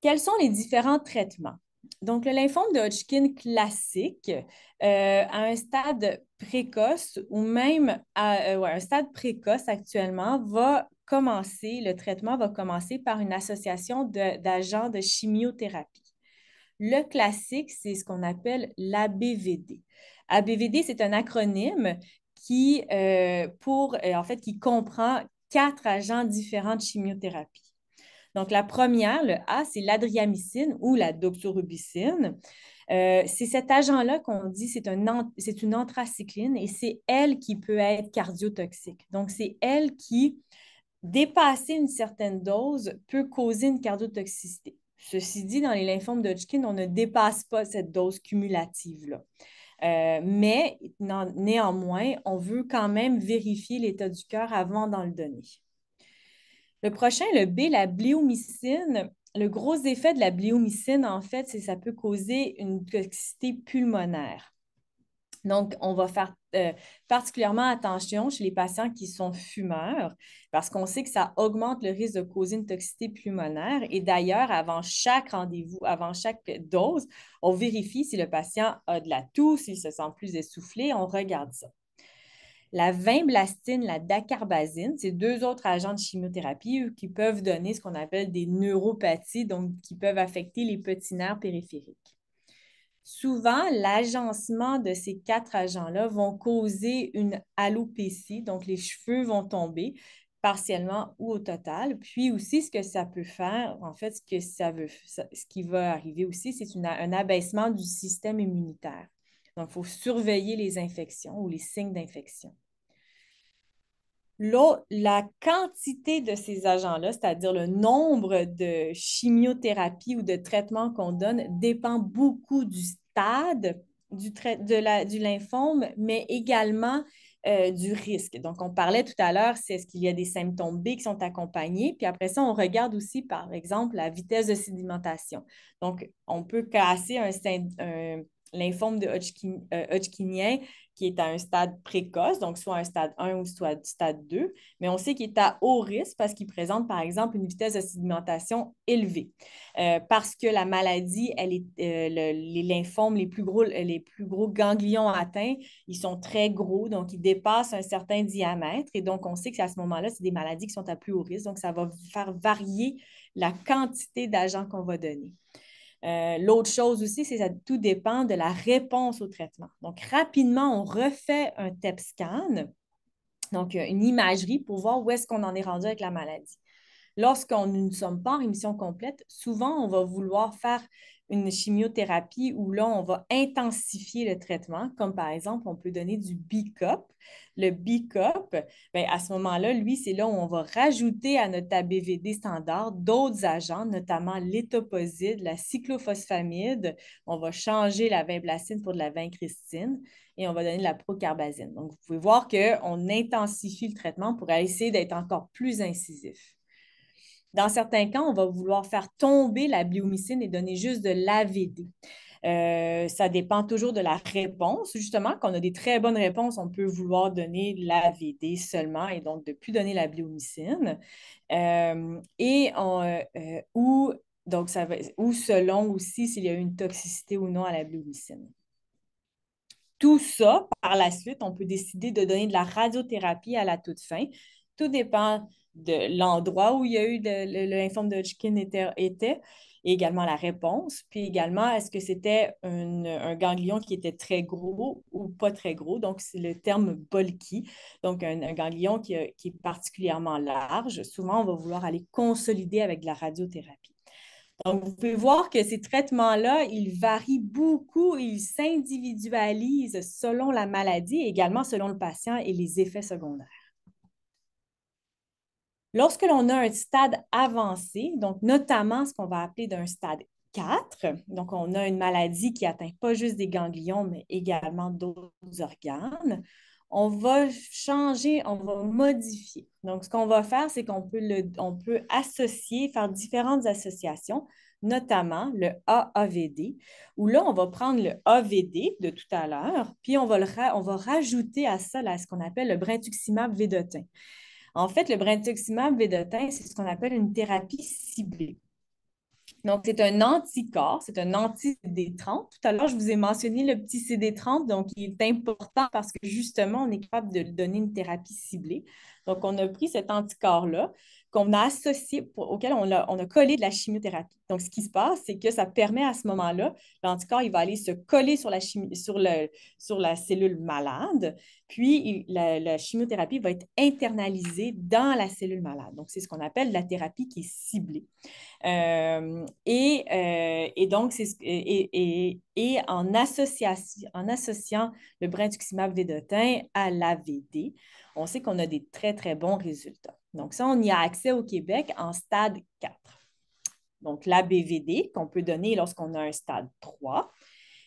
Quels sont les différents traitements? Donc, le lymphome de Hodgkin classique, euh, à un stade précoce ou même à, un stade précoce actuellement, va commencer, le traitement va commencer par une association d'agents de, de chimiothérapie. Le classique, c'est ce qu'on appelle l'ABVD. ABVD, c'est un acronyme qui, euh, pour, euh, en fait, qui comprend quatre agents différents de chimiothérapie. Donc, la première, le A, c'est l'adriamycine ou la doxorubicine. Euh, c'est cet agent-là qu'on dit, c'est une anthracycline et c'est elle qui peut être cardiotoxique. Donc, c'est elle qui, dépasser une certaine dose, peut causer une cardiotoxicité. Ceci dit, dans les lymphomes de Hodgkin, on ne dépasse pas cette dose cumulative-là. Euh, mais néanmoins, on veut quand même vérifier l'état du cœur avant d'en le donner. Le prochain, le B, la bléomycine. Le gros effet de la bléomycine, en fait, c'est que ça peut causer une toxicité pulmonaire. Donc, on va faire euh, particulièrement attention chez les patients qui sont fumeurs parce qu'on sait que ça augmente le risque de causer une toxicité pulmonaire. Et d'ailleurs, avant chaque rendez-vous, avant chaque dose, on vérifie si le patient a de la toux, s'il se sent plus essoufflé, on regarde ça. La vinblastine, la dacarbazine, c'est deux autres agents de chimiothérapie qui peuvent donner ce qu'on appelle des neuropathies, donc qui peuvent affecter les petits nerfs périphériques. Souvent, l'agencement de ces quatre agents-là vont causer une alopécie, donc les cheveux vont tomber partiellement ou au total. Puis aussi, ce que ça peut faire, en fait, ce que ça veut, ce qui va arriver aussi, c'est un abaissement du système immunitaire. Donc, il faut surveiller les infections ou les signes d'infection la quantité de ces agents-là, c'est-à-dire le nombre de chimiothérapies ou de traitements qu'on donne, dépend beaucoup du stade du, de la, du lymphome, mais également euh, du risque. Donc, on parlait tout à l'heure, c'est ce qu'il y a des symptômes B qui sont accompagnés. Puis après ça, on regarde aussi, par exemple, la vitesse de sédimentation. Donc, on peut casser un lymphome de Hodgkin, euh, Hodgkinien qui est à un stade précoce, donc soit un stade 1 ou soit un stade 2, mais on sait qu'il est à haut risque parce qu'il présente, par exemple, une vitesse de sédimentation élevée. Euh, parce que la maladie, elle euh, les lymphomes, les plus, gros, ganglions atteints, ils sont très gros, donc ils dépassent un certain diamètre. Et donc, on sait que à ce moment-là, c'est des maladies qui sont à plus haut risque. Donc, ça va faire varier la quantité d'agents qu'on va donner. Euh, l'autre chose aussi, c'est que ça tout dépend de la réponse au traitement. Donc, rapidement, on refait un TEP scan, donc euh, une imagerie pour voir où est-ce qu'on en est rendu avec la maladie. Lorsqu'on ne sommes pas en rémission complète, souvent, on va vouloir faire une chimiothérapie où là, on va intensifier le traitement, comme par exemple, on peut donner du BICOP. Le BICOP, ben à ce moment-là, lui, c'est là où on va rajouter à notre ABVD standard d'autres agents, notamment l'étoposide, la cyclophosphamide. On va changer la vinblastine pour de la vincristine et on va donner de la procarbazine. Donc, vous pouvez voir qu'on intensifie le traitement pour essayer d'être encore plus incisif. Dans certains cas, on va vouloir faire tomber la biomycine et donner juste de l'AVD. Euh, ça dépend toujours de la réponse. Justement, quand on a des très bonnes réponses, on peut vouloir donner l'AVD seulement et donc de ne plus donner la biomycine. Euh, et on, euh, ou, donc ça va, ou selon aussi s'il y a eu une toxicité ou non à la biomycine. Tout ça, par la suite, on peut décider de donner de la radiothérapie à la toute fin. Tout dépend de l'endroit où il y a eu le, de Hodgkin était, et également la réponse. Puis également, est-ce que c'était un, ganglion qui était très gros ou pas très gros? Donc, c'est le terme bulky. Donc, un, ganglion qui, est particulièrement large. Souvent, on va vouloir aller consolider avec de la radiothérapie. Donc, vous pouvez voir que ces traitements-là, ils varient beaucoup, ils s'individualisent selon la maladie également selon le patient et les effets secondaires. Lorsque l'on a un stade avancé, donc notamment ce qu'on va appeler d'un stade 4, donc on a une maladie qui atteint pas juste des ganglions, mais également d'autres organes, on va changer, on va modifier. Donc, ce qu'on va faire, c'est qu'on peut, associer, faire différentes associations, notamment le AAVD, où là, on va prendre le AVD de tout à l'heure, puis on va, rajouter à ça ce qu'on appelle le Brentuximab védotin. En fait, le brentuximab védotin, c'est ce qu'on appelle une thérapie ciblée. Donc, c'est un anticorps, c'est un anti-CD30. Tout à l'heure, je vous ai mentionné le petit CD30, donc il est important parce que justement, on est capable de donner une thérapie ciblée. Donc, on a pris cet anticorps-là qu'on a associé, auquel on a, collé de la chimiothérapie. Donc, ce qui se passe, c'est que ça permet à ce moment-là, l'anticorps, il va aller se coller sur la, cellule malade, puis la, chimiothérapie va être internalisée dans la cellule malade. Donc, c'est ce qu'on appelle la thérapie qui est ciblée. Euh, euh, et, donc, c'est en, associant le brinduximab védotin à l'AVD, on sait qu'on a des très, très bons résultats. Donc, ça, on y a accès au Québec en stade 4. Donc, la BVD qu'on peut donner lorsqu'on a un stade 3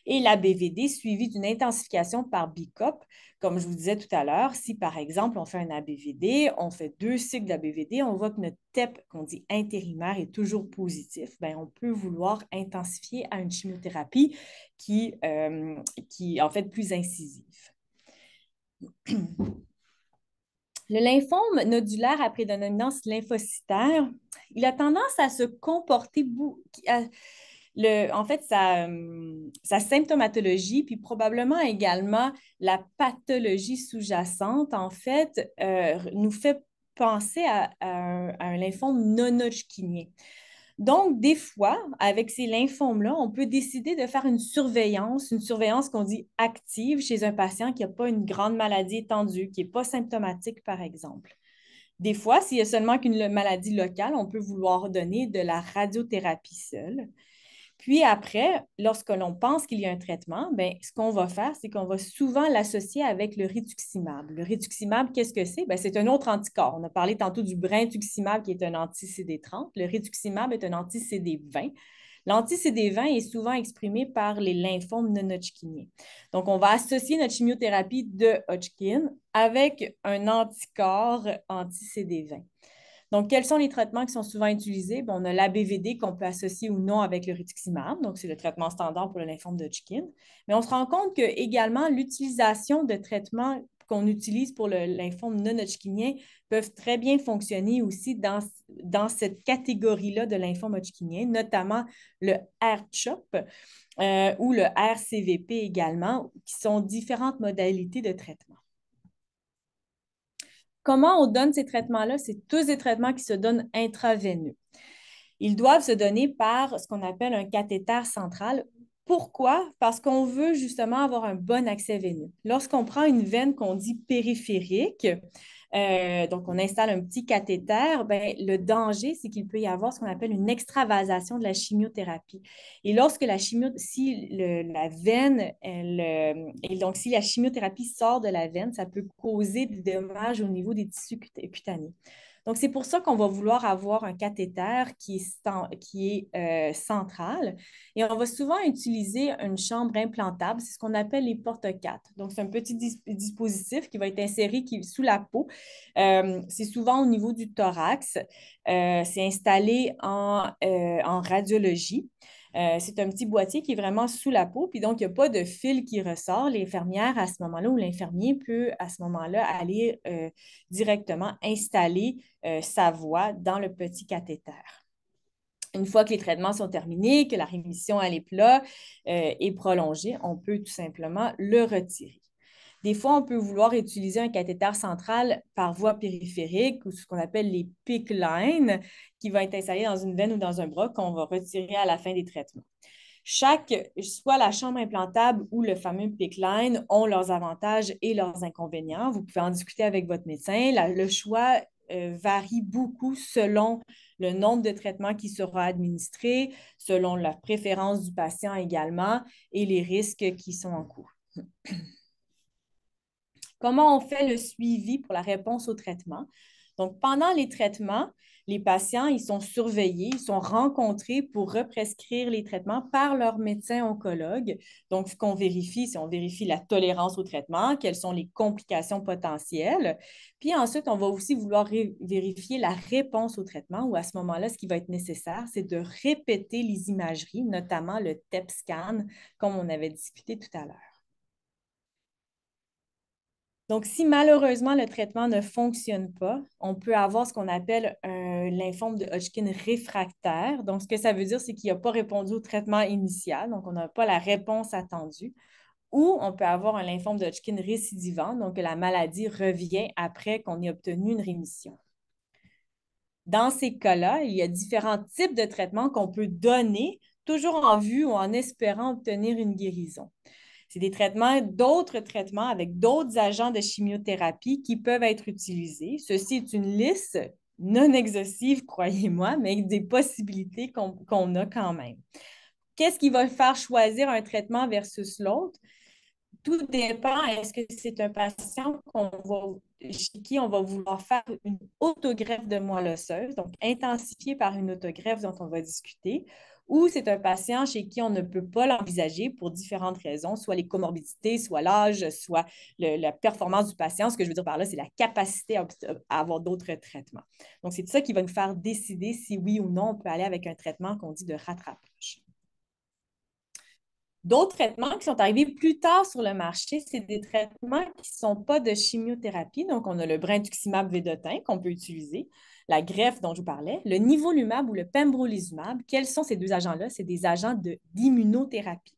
et la BVD suivie d'une intensification par BICOP. Comme je vous disais tout à l'heure, si par exemple on fait un ABVD, on fait deux cycles d'ABVD, on voit que notre TEP, qu'on dit intérimaire, est toujours positif, bien, on peut vouloir intensifier à une chimiothérapie qui, euh, qui est en fait plus incisive. Le lymphome nodulaire à prédominance lymphocytaire, il a tendance à se comporter en fait, euh, sa, symptomatologie, puis probablement également la pathologie sous-jacente, en fait, euh, nous fait penser à, un, à un lymphome non-hodgkinien. Donc, des fois, avec ces lymphomes-là, on peut décider de faire une surveillance, une surveillance qu'on dit active chez un patient qui n'a pas une grande maladie étendue, qui n'est pas symptomatique, par exemple. Des fois, s'il y a seulement qu'une maladie locale, on peut vouloir donner de la radiothérapie seule. Puis après, lorsque l'on pense qu'il y a un traitement, ben, ce qu'on va faire, c'est qu'on va souvent l'associer avec le rituximab. Le rituximab, qu'est-ce que c'est? Ben, c'est un autre anticorps. On a parlé tantôt du brintuximab qui est un anti-CD30. Le rituximab est un anti-CD20. L'anti-CD20 est souvent exprimé par les lymphomes non hodgkiniens. Donc, on va associer notre chimiothérapie de Hodgkin avec un anticorps anti-CD20. Donc, quels sont les traitements qui sont souvent utilisés? on a l'ABVD qu'on peut associer ou non avec le rituximab, donc c'est le traitement standard pour le lymphome Hodgkin. Mais on se rend compte que également l'utilisation de traitements qu'on utilise pour le lymphome non-hodgkinien peuvent très bien fonctionner aussi dans, dans cette catégorie-là de lymphome hodgkinien, notamment le R-CHOP euh, ou le RCVP également, qui sont différentes modalités de traitement. Comment on donne ces traitements-là? C'est tous des traitements qui se donnent intraveineux. Ils doivent se donner par ce qu'on appelle un cathéter central. Pourquoi? Parce qu'on veut justement avoir un bon accès veineux. Lorsqu'on prend une veine qu'on dit périphérique, euh, donc on installe un petit cathéter, ben, le danger, c'est qu'il peut y avoir ce qu'on appelle une extravasation de la chimiothérapie. Et lorsque la si la euh, si la chimiothérapie sort de la veine, ça peut causer des dommages au niveau des tissus cutanés. Donc, c'est pour ça qu'on va vouloir avoir un cathéter qui est, euh, central. Et on va souvent utiliser une chambre implantable, c'est ce qu'on appelle les portes 4. Donc, c'est un petit dispositif qui va être inséré qui, sous la peau. Euh, c'est souvent au niveau du thorax. Euh, c'est installé en radiologie. Euh, c'est un petit boîtier qui est vraiment sous la peau, puis donc il n'y a pas de fil qui ressort. L'infirmière, à ce moment-là, ou l'infirmier peut, à ce moment-là, aller euh, directement installer euh, sa voix dans le petit cathéter. Une fois que les traitements sont terminés, que la rémission à l'éplat est prolongée, on peut tout simplement le retirer. Des fois, on peut vouloir utiliser un cathéter central par voie périphérique ou ce qu'on appelle les PIC lines qui va être installé dans une veine ou dans un bras qu'on va retirer à la fin des traitements. Chaque, soit la chambre implantable ou le fameux PIC line ont leurs avantages et leurs inconvénients. Vous pouvez en discuter avec votre médecin. le choix euh, varie beaucoup selon le nombre de traitements qui sera administré, selon la préférence du patient également et les risques qui sont en cours. Comment on fait le suivi pour la réponse au traitement? Donc, pendant les traitements, les patients, ils sont surveillés, ils sont rencontrés pour represcrire les traitements par leur médecin oncologue. Donc, ce qu'on vérifie, si on vérifie la tolérance au traitement, quelles sont les complications potentielles. Puis ensuite, on va aussi vouloir vérifier la réponse au traitement où à ce moment-là, ce qui va être nécessaire, c'est de répéter les imageries, notamment le TEP scan, comme on avait discuté tout à l'heure. Donc, si malheureusement le traitement ne fonctionne pas, on peut avoir ce qu'on appelle un euh, lymphome de Hodgkin réfractaire. Donc, ce que ça veut dire, c'est qu'il n'a pas répondu au traitement initial, donc on n'a pas la réponse attendue. Ou on peut avoir un lymphome de Hodgkin récidivant, donc la maladie revient après qu'on ait obtenu une rémission. Dans ces cas-là, il y a différents types de traitements qu'on peut donner, toujours en vue ou en espérant obtenir une guérison. C'est des traitements, d'autres traitements avec d'autres agents de chimiothérapie qui peuvent être utilisés. Ceci est une liste non exhaustive, croyez-moi, mais des possibilités qu'on a quand même. Qu'est-ce qui va faire choisir un traitement versus l'autre? Tout dépend, est-ce que c'est un patient chez qui on va vouloir faire une autogreffe de moelle osseuse, donc intensifiée par une autogreffe dont on va discuter, ou c'est un patient chez qui on ne peut pas l'envisager pour différentes raisons, soit les comorbidités, soit l'âge, soit la performance du patient. Ce que je veux dire par là, c'est la capacité à, avoir d'autres traitements. Donc, c'est ça qui va nous faire décider si oui ou non on peut aller avec un traitement qu'on dit de rattrapage. D'autres traitements qui sont arrivés plus tard sur le marché, c'est des traitements qui ne sont pas de chimiothérapie. Donc, on a le brintuximab védotin qu'on peut utiliser la greffe dont je vous parlais, le nivolumab ou le pembrolizumab. Quels sont ces deux agents-là? C'est des agents d'immunothérapie.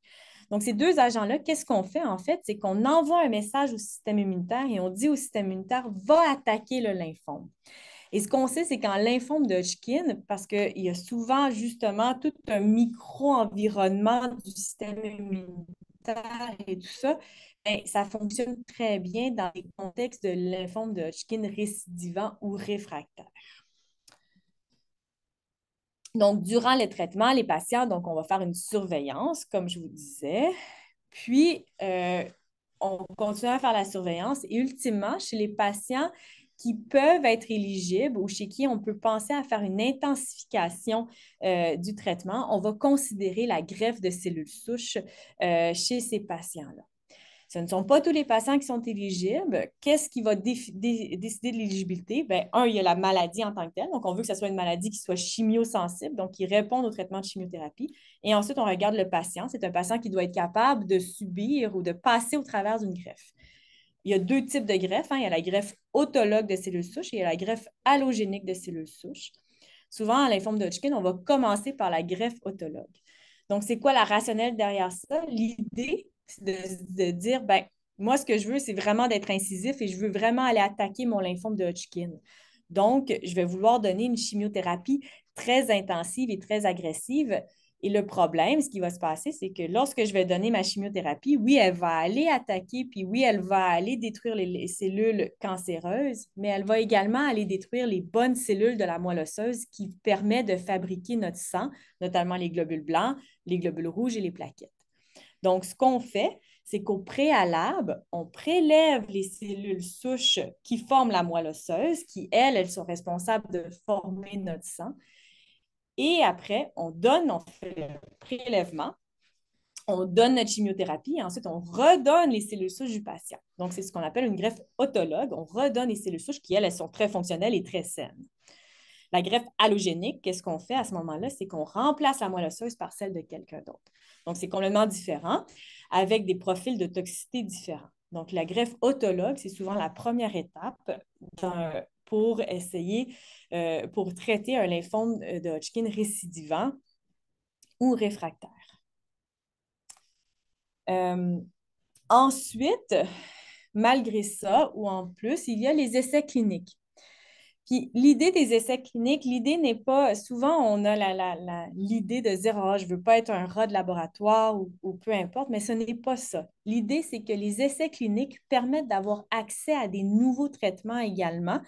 Donc, ces deux agents-là, qu'est-ce qu'on fait en fait? C'est qu'on envoie un message au système immunitaire et on dit au système immunitaire, va attaquer le lymphome. Et ce qu'on sait, c'est qu'en lymphome de Hodgkin, parce qu'il y a souvent justement tout un micro-environnement du système immunitaire et tout ça, ben, ça fonctionne très bien dans les contextes de lymphome de Hodgkin récidivant ou réfractaire. Donc, durant les traitements, les patients, donc on va faire une surveillance, comme je vous disais. Puis, euh, on continue à faire la surveillance. Et ultimement, chez les patients qui peuvent être éligibles ou chez qui on peut penser à faire une intensification euh, du traitement, on va considérer la greffe de cellules souches euh, chez ces patients-là. Ce ne sont pas tous les patients qui sont éligibles. Qu'est-ce qui va décider de l'éligibilité? Ben, un, il y a la maladie en tant que telle. Donc, on veut que ce soit une maladie qui soit chimiosensible, donc qui réponde au traitement de chimiothérapie. Et ensuite, on regarde le patient. C'est un patient qui doit être capable de subir ou de passer au travers d'une greffe. Il y a deux types de greffes. Hein. Il y a la greffe autologue de cellules souches et il y a la greffe allogénique de cellules souches. Souvent, à l'informe de Hodgkin, on va commencer par la greffe autologue. Donc, c'est quoi la rationnelle derrière ça? L'idée, de, de dire, ben, moi, ce que je veux, c'est vraiment d'être incisif et je veux vraiment aller attaquer mon lymphome de Hodgkin. Donc, je vais vouloir donner une chimiothérapie très intensive et très agressive. Et le problème, ce qui va se passer, c'est que lorsque je vais donner ma chimiothérapie, oui, elle va aller attaquer, puis oui, elle va aller détruire les, cellules cancéreuses, mais elle va également aller détruire les bonnes cellules de la moelle osseuse qui permet de fabriquer notre sang, notamment les globules blancs, les globules rouges et les plaquettes. Donc, ce qu'on fait, c'est qu'au préalable, on prélève les cellules souches qui forment la moelle osseuse, qui, elles, elles sont responsables de former notre sang. Et après, on donne, on fait le prélèvement, on donne notre chimiothérapie et ensuite on redonne les cellules souches du patient. Donc, c'est ce qu'on appelle une greffe autologue. On redonne les cellules souches qui, elles, elles sont très fonctionnelles et très saines. La greffe allogénique, qu'est-ce qu'on fait à ce moment-là? C'est qu'on remplace la moelle osseuse par celle de quelqu'un d'autre. Donc, c'est complètement différent avec des profils de toxicité différents. Donc, la greffe autologue, c'est souvent la première étape pour essayer, euh, pour traiter un lymphome euh, de Hodgkin récidivant ou réfractaire. Euh, ensuite, malgré ça, ou en plus, il y a les essais cliniques. Puis l'idée des essais cliniques, l'idée n'est pas, souvent on a l'idée de dire, ah, je ne veux pas être un rat de laboratoire ou, peu importe, mais ce n'est pas ça. L'idée, c'est que les essais cliniques permettent d'avoir accès à des nouveaux traitements également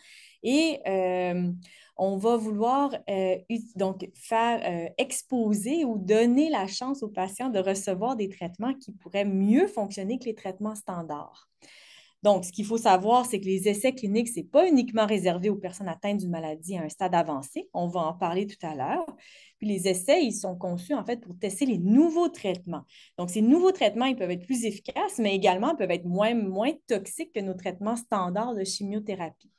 et euh, on va vouloir euh, donc faire euh, exposer ou donner la chance aux patients de recevoir des traitements qui pourraient mieux fonctionner que les traitements standards. Donc, ce qu'il faut savoir, c'est que les essais cliniques, ce n'est pas uniquement réservé aux personnes atteintes d'une maladie à un stade avancé. On va en parler tout à l'heure. Puis les essais, ils sont conçus en fait pour tester les nouveaux traitements. Donc, ces nouveaux traitements, ils peuvent être plus efficaces, mais également peuvent être moins, moins toxiques que nos traitements standards de chimiothérapie.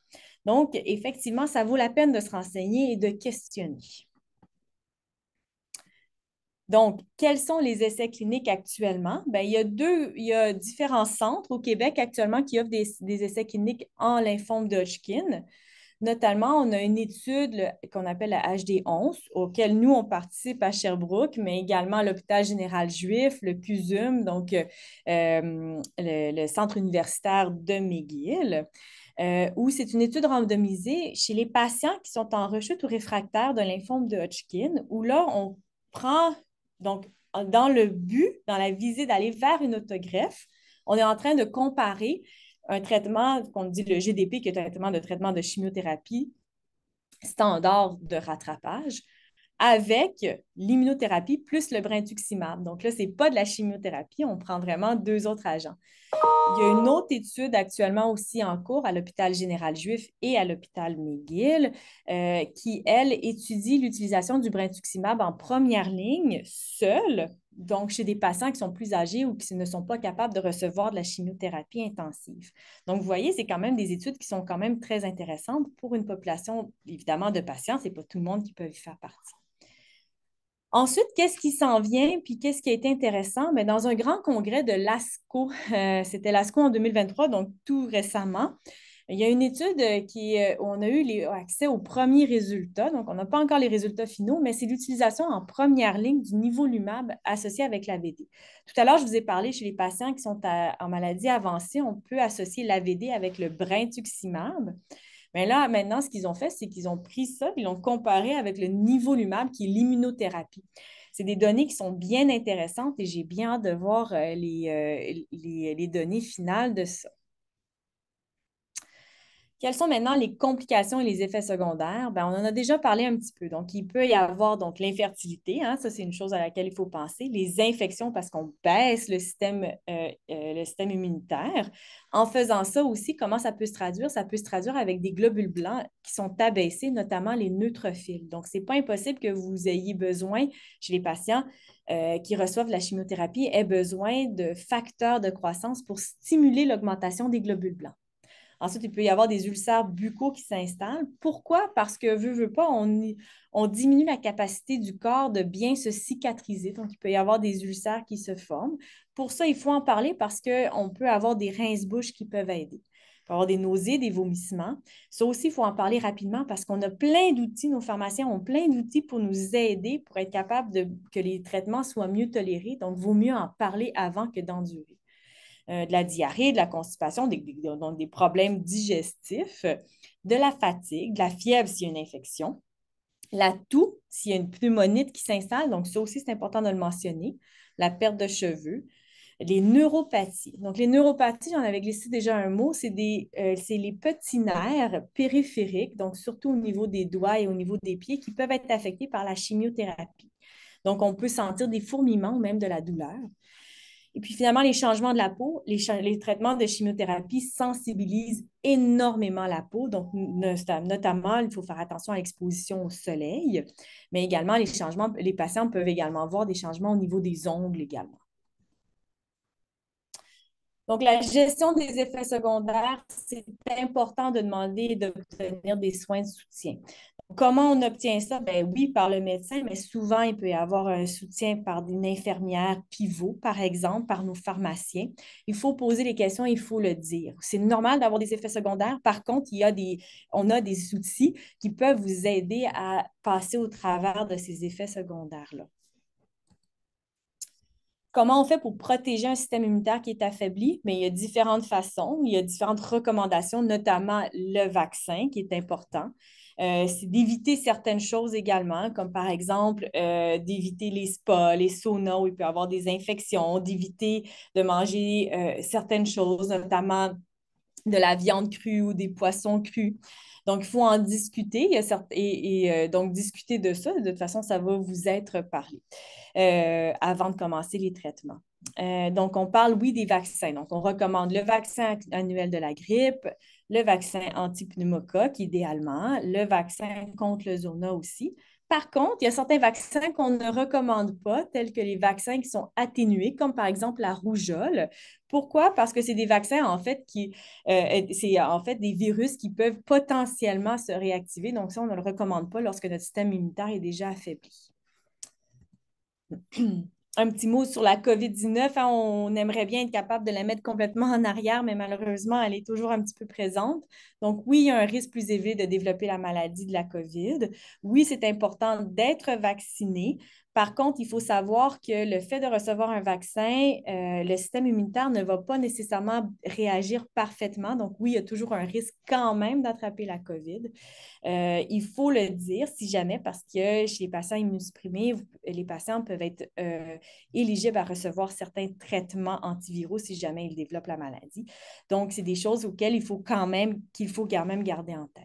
Donc, effectivement, ça vaut la peine de se renseigner et de questionner. Donc, quels sont les essais cliniques actuellement? Ben, il y a deux, il y différents centres au Québec actuellement qui offrent des, essais cliniques en lymphome de Hodgkin. Notamment, on a une étude qu'on appelle la HD11, auquel nous, on participe à Sherbrooke, mais également à l'hôpital général juif, le CUSUM, donc euh, le, centre universitaire de McGill, euh, où c'est une étude randomisée chez les patients qui sont en rechute ou réfractaires de lymphome de Hodgkin, où là, on prend donc, dans le but, dans la visée d'aller vers une autogreffe, on est en train de comparer un traitement qu'on dit le GDP, qui est un traitement de traitement de chimiothérapie standard de rattrapage, avec l'immunothérapie plus le brintuximab. Donc là, ce n'est pas de la chimiothérapie, on prend vraiment deux autres agents. Il y a une autre étude actuellement aussi en cours à l'hôpital général juif et à l'hôpital McGill euh, qui, elle, étudie l'utilisation du brintuximab en première ligne, seule, donc chez des patients qui sont plus âgés ou qui ne sont pas capables de recevoir de la chimiothérapie intensive. Donc, vous voyez, c'est quand même des études qui sont quand même très intéressantes pour une population, évidemment, de patients. Ce n'est pas tout le monde qui peut y faire partie. Ensuite, qu'est-ce qui s'en vient, puis qu'est-ce qui a été intéressant? Mais dans un grand congrès de l'ASCO, euh, c'était l'ASCO en 2023, donc tout récemment, il y a une étude qui, où euh, on a eu les, accès aux premiers résultats, donc on n'a pas encore les résultats finaux, mais c'est l'utilisation en première ligne du niveau LUMAB associé avec l'AVD. Tout à l'heure, je vous ai parlé chez les patients qui sont en maladie avancée, on peut associer l'AVD avec le brintuximab. Mais là, maintenant, ce qu'ils ont fait, c'est qu'ils ont pris ça, ils l'ont comparé avec le niveau lumable qui est l'immunothérapie. C'est des données qui sont bien intéressantes et j'ai bien hâte de voir euh, les, euh, les, les données finales de ça. Quelles sont maintenant les complications et les effets secondaires? Ben, on en a déjà parlé un petit peu. Donc, il peut y avoir donc l'infertilité, hein, ça c'est une chose à laquelle il faut penser, les infections parce qu'on baisse le système, euh, euh, le système immunitaire. En faisant ça aussi, comment ça peut se traduire? Ça peut se traduire avec des globules blancs qui sont abaissés, notamment les neutrophiles. Donc, ce n'est pas impossible que vous ayez besoin chez les patients euh, qui reçoivent la chimiothérapie aient besoin de facteurs de croissance pour stimuler l'augmentation des globules blancs. Ensuite, il peut y avoir des ulcères buccaux qui s'installent. Pourquoi? Parce que, veut, veut pas, on, diminue la capacité du corps de bien se cicatriser. Donc, il peut y avoir des ulcères qui se forment. Pour ça, il faut en parler parce qu'on peut avoir des rince-bouches qui peuvent aider avoir des nausées, des vomissements. Ça aussi, il faut en parler rapidement parce qu'on a plein d'outils, nos pharmaciens ont plein d'outils pour nous aider, pour être capables de, que les traitements soient mieux tolérés. Donc, il vaut mieux en parler avant que d'endurer. Euh, de la diarrhée, de la constipation, des, donc des problèmes digestifs, de la fatigue, de la fièvre s'il y a une infection, la toux s'il y a une pneumonite qui s'installe, donc ça aussi c'est important de le mentionner, la perte de cheveux, les neuropathies. Donc, les neuropathies, j'en avais glissé déjà un mot, c'est euh, les petits nerfs périphériques, donc surtout au niveau des doigts et au niveau des pieds, qui peuvent être affectés par la chimiothérapie. Donc, on peut sentir des fourmillements ou même de la douleur. Et puis finalement, les changements de la peau, les, traitements de chimiothérapie sensibilisent énormément la peau. Donc, notamment, il faut faire attention à l'exposition au soleil, mais également les changements, les patients peuvent également voir des changements au niveau des ongles également. Donc, la gestion des effets secondaires, c'est important de demander d'obtenir des soins de soutien. Comment on obtient ça? Ben oui, par le médecin, mais souvent, il peut y avoir un soutien par une infirmière pivot, par exemple, par nos pharmaciens. Il faut poser les questions, il faut le dire. C'est normal d'avoir des effets secondaires. Par contre, il y a des, on a des outils qui peuvent vous aider à passer au travers de ces effets secondaires-là. Comment on fait pour protéger un système immunitaire qui est affaibli? Mais ben, il y a différentes façons, il y a différentes recommandations, notamment le vaccin qui est important. Euh, c'est d'éviter certaines choses également, comme par exemple euh, d'éviter les spas, les saunas où il peut y avoir des infections, d'éviter de manger euh, certaines choses, notamment de la viande crue ou des poissons crus. Donc, il faut en discuter et, donc discuter de ça. De toute façon, ça va vous être parlé avant de commencer les traitements. donc, on parle, oui, des vaccins. Donc, on recommande le vaccin annuel de la grippe, le vaccin anti-pneumocoque, idéalement, le vaccin contre le zona aussi. Par contre, il y a certains vaccins qu'on ne recommande pas, tels que les vaccins qui sont atténués, comme par exemple la rougeole. Pourquoi? Parce que c'est des vaccins, en fait, qui, euh, c'est en fait des virus qui peuvent potentiellement se réactiver. Donc, ça, on ne le recommande pas lorsque notre système immunitaire est déjà affaibli. un petit mot sur la COVID-19. Hein. on aimerait bien être capable de la mettre complètement en arrière, mais malheureusement, elle est toujours un petit peu présente. Donc, oui, il y a un risque plus élevé de développer la maladie de la COVID. Oui, c'est important d'être vacciné, par contre, il faut savoir que le fait de recevoir un vaccin, euh, le système immunitaire ne va pas nécessairement réagir parfaitement. Donc, oui, il y a toujours un risque quand même d'attraper la COVID. Euh, il faut le dire si jamais, parce que chez les patients immunosupprimés, les patients peuvent être euh, éligibles à recevoir certains traitements antiviraux si jamais ils développent la maladie. Donc, c'est des choses auxquelles il faut quand même, qu'il faut quand même garder en tête.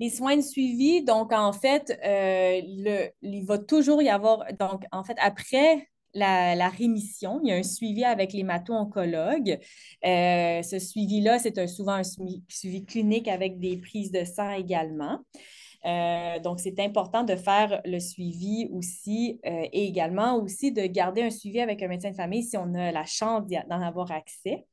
Les soins de suivi, donc en fait, euh, le, il va toujours y avoir, donc en fait, après la, la, rémission. Il y a un suivi avec l'hémato-oncologue. Euh, ce suivi-là, c'est souvent un suivi, clinique avec des prises de sang également. Euh, donc, c'est important de faire le suivi aussi et également aussi de garder un suivi avec un médecin de famille si on a la chance d'en avoir accès.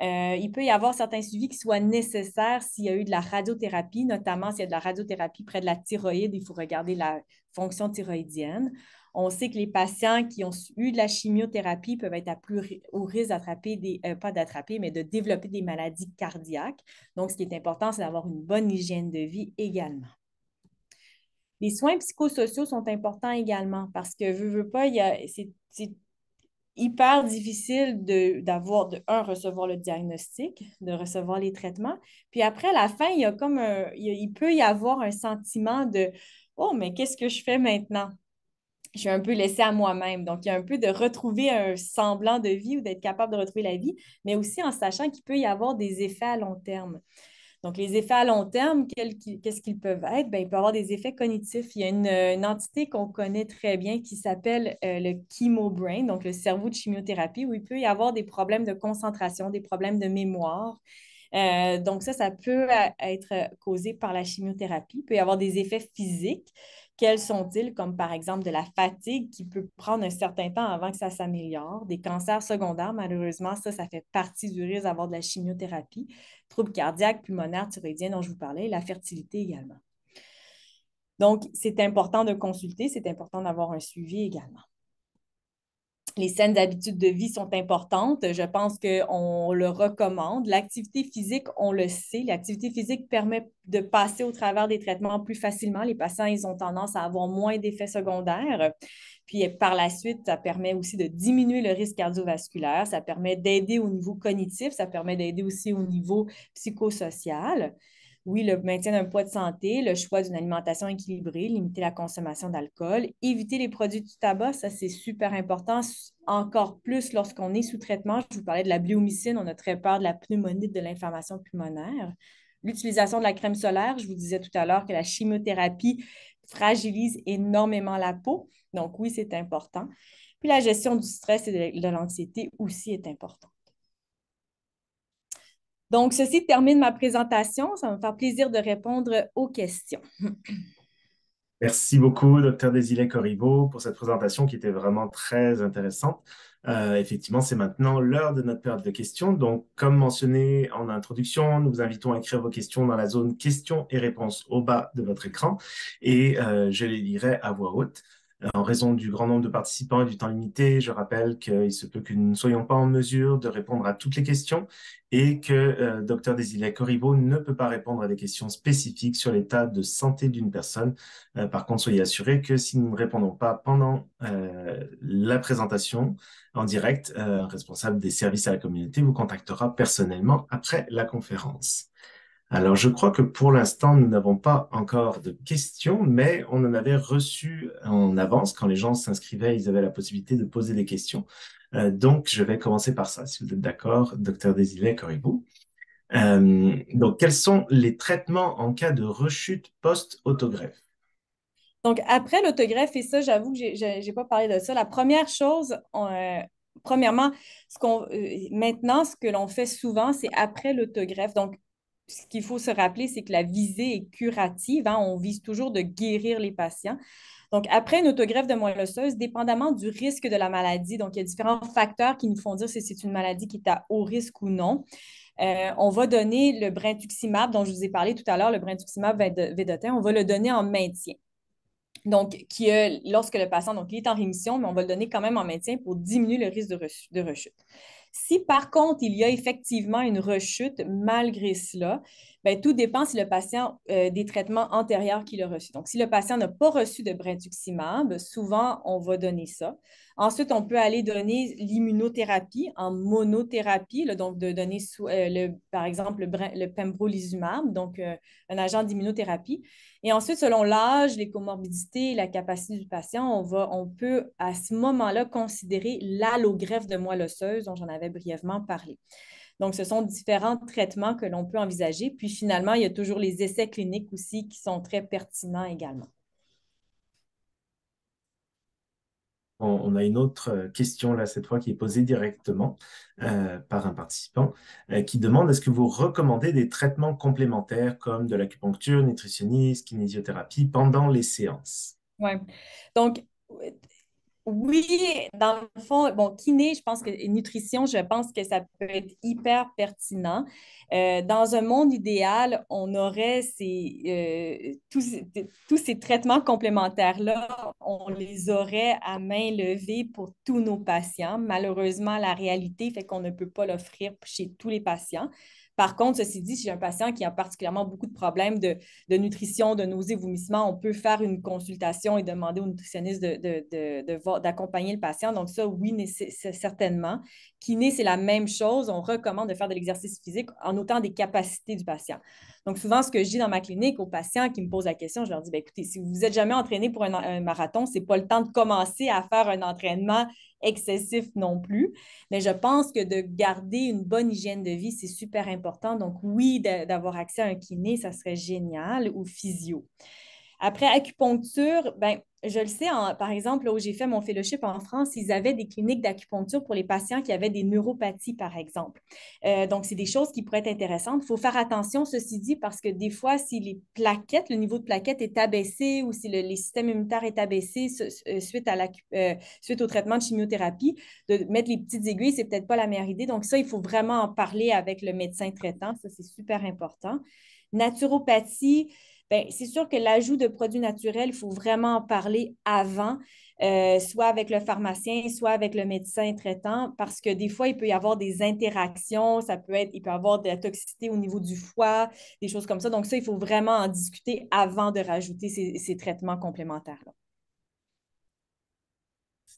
Euh, il peut y avoir certains suivis qui soient nécessaires s'il y a eu de la radiothérapie, notamment s'il y a de la radiothérapie près de la thyroïde, il faut regarder la fonction thyroïdienne. On sait que les patients qui ont eu de la chimiothérapie peuvent être à plus au risque d'attraper des, euh, pas d'attraper, mais de développer des maladies cardiaques. Donc, ce qui est important, c'est d'avoir une bonne hygiène de vie également. Les soins psychosociaux sont importants également parce que, veux, veux pas, c'est hyper difficile d'avoir, de, un, recevoir le diagnostic, de recevoir les traitements. Puis après, à la fin, il, y a comme il, il peut y avoir un sentiment de Oh, mais qu'est-ce que je fais maintenant? Je suis un peu laissée à moi-même. Donc, il y a un peu de retrouver un semblant de vie ou d'être capable de retrouver la vie, mais aussi en sachant qu'il peut y avoir des effets à long terme. Donc, les effets à long terme, qu'est-ce qu'ils peuvent être? Bien, il peut avoir des effets cognitifs. Il y a une, entité qu'on connaît très bien qui s'appelle euh, le chemo brain, donc le cerveau de chimiothérapie, où il peut y avoir des problèmes de concentration, des problèmes de mémoire, euh, donc ça, ça peut être causé par la chimiothérapie. Il peut y avoir des effets physiques. Quels sont-ils, comme par exemple de la fatigue qui peut prendre un certain temps avant que ça s'améliore, des cancers secondaires, malheureusement, ça, ça fait partie du risque d'avoir de la chimiothérapie, troubles cardiaques, pulmonaires, thyroïdiens dont je vous parlais, la fertilité également. Donc, c'est important de consulter, c'est important d'avoir un suivi également les saines habitudes de vie sont importantes. Je pense qu'on le recommande. L'activité physique, on le sait, l'activité physique permet de passer au travers des traitements plus facilement. Les patients, ils ont tendance à avoir moins d'effets secondaires. Puis par la suite, ça permet aussi de diminuer le risque cardiovasculaire, ça permet d'aider au niveau cognitif, ça permet d'aider aussi au niveau psychosocial oui, le maintien d'un poids de santé, le choix d'une alimentation équilibrée, limiter la consommation d'alcool, éviter les produits du tabac, ça c'est super important, encore plus lorsqu'on est sous traitement. Je vous parlais de la biomycine, on a très peur de la pneumonie, de l'inflammation pulmonaire. L'utilisation de la crème solaire, je vous disais tout à l'heure que la chimiothérapie fragilise énormément la peau, donc oui, c'est important. Puis la gestion du stress et de l'anxiété aussi est importante. Donc, ceci termine ma présentation. Ça va me faire plaisir de répondre aux questions. Merci beaucoup, docteur Désilé Corriveau, pour cette présentation qui était vraiment très intéressante. Euh, effectivement, c'est maintenant l'heure de notre période de questions. Donc, comme mentionné en introduction, nous vous invitons à écrire vos questions dans la zone questions et réponses au bas de votre écran et euh, je les lirai à voix haute. Euh, en raison du grand nombre de participants et du temps limité, je rappelle qu'il se peut que nous ne soyons pas en mesure de répondre à toutes les questions et que euh, docteur Dr Désilé Corriveau ne peut pas répondre à des questions spécifiques sur l'état de santé d'une personne. Euh, par contre, soyez assurés que si nous ne répondons pas pendant la présentation en direct, un responsable des services à la communauté vous contactera personnellement après la conférence. Alors, je crois que pour l'instant, nous n'avons pas encore de questions, mais on en avait reçu en avance. Quand les gens s'inscrivaient, ils avaient la possibilité de poser des questions. Euh, donc, je vais commencer par ça, si vous êtes d'accord, docteur désilet Coribou. Euh, donc, quels sont les traitements en cas de rechute post-autogreffe donc, après l'autogreffe, et ça, j'avoue que je n'ai pas parlé de ça, la première chose, euh, premièrement, ce maintenant, ce que l'on fait souvent, c'est après l'autogreffe. Donc, ce qu'il faut se rappeler, c'est que la visée est curative. Hein. on vise toujours de guérir les patients. Donc, après une autogreffe de moelle osseuse, dépendamment du risque de la maladie, donc il y a différents facteurs qui nous font dire si c'est une maladie qui est à haut risque ou non. Euh, on va donner le brintuximab dont je vous ai parlé tout à l'heure, le brintuximab védotin, on va le donner en maintien. Donc, qui, lorsque le patient donc, il est en rémission, mais on va le donner quand même en maintien pour diminuer le risque de rechute. Si par contre, il y a effectivement une rechute malgré cela, ben, tout dépend si le patient euh, des traitements antérieurs qu'il a reçus. Donc, si le patient n'a pas reçu de brentuximab, souvent, on va donner ça. Ensuite, on peut aller donner l'immunothérapie en monothérapie, donc de donner, euh, par exemple, le, pembrolizumab, donc euh, un agent d'immunothérapie. Et ensuite, selon l'âge, les comorbidités, la capacité du patient, on, on peut à ce moment-là considérer l'allogreffe de moelle osseuse dont j'en avais brièvement parlé. Donc, ce sont différents traitements que l'on peut envisager. Puis finalement, il y a toujours les essais cliniques aussi qui sont très pertinents également. On a une autre euh, question là, cette fois, qui est posée directement euh, par un participant euh, qui demande est-ce que vous recommandez des traitements complémentaires comme de l'acupuncture, nutritionniste, kinésiothérapie pendant les séances Oui. Donc, oui, dans le fond, bon, kiné, je pense que nutrition, je pense que ça peut être hyper pertinent. Euh, dans un monde idéal, on aurait euh, tous, ces traitements complémentaires-là, on les aurait à main levée pour tous nos patients. Malheureusement, la réalité fait qu'on ne peut pas l'offrir chez tous les patients. Par contre, ceci dit, si j'ai un patient qui a particulièrement beaucoup de problèmes de, nutrition, de nausées, vomissements, on peut faire une consultation et demander au nutritionniste d'accompagner de, le patient. Donc ça, oui, certainement. Kiné, c'est la même chose. On recommande de faire de l'exercice physique en autant des capacités du patient. Donc, souvent, ce que je dis dans ma clinique aux patients qui me posent la question, je leur dis, ben, écoutez, si vous n'êtes jamais entraîné pour un, un marathon, n'est pas le temps de commencer à faire un entraînement excessif non plus. Mais je pense que de garder une bonne hygiène de vie, c'est super important. Donc, oui, d'avoir accès à un kiné, ça serait génial, ou physio. Après, acupuncture, ben, je le sais, par exemple, là où j'ai fait mon fellowship en France, ils avaient des cliniques d'acupuncture pour les patients qui avaient des neuropathies, par exemple. Euh, donc, c'est des choses qui pourraient être intéressantes. Il faut faire attention, ceci dit, parce que des fois, si les plaquettes, le niveau de plaquettes est abaissé ou si le, système immunitaire est abaissé euh, suite, euh, suite au traitement de chimiothérapie, de mettre les petites aiguilles, c'est peut-être pas la meilleure idée. Donc, ça, il faut vraiment en parler avec le médecin traitant. Ça, c'est super important. Naturopathie, ben, c'est sûr que l'ajout de produits naturels, il faut vraiment en parler avant, euh, soit avec le pharmacien, soit avec le médecin traitant, parce que des fois, il peut y avoir des interactions, ça peut être, il peut y avoir de la toxicité au niveau du foie, des choses comme ça. Donc, ça, il faut vraiment en discuter avant de rajouter ces, traitements complémentaires-là.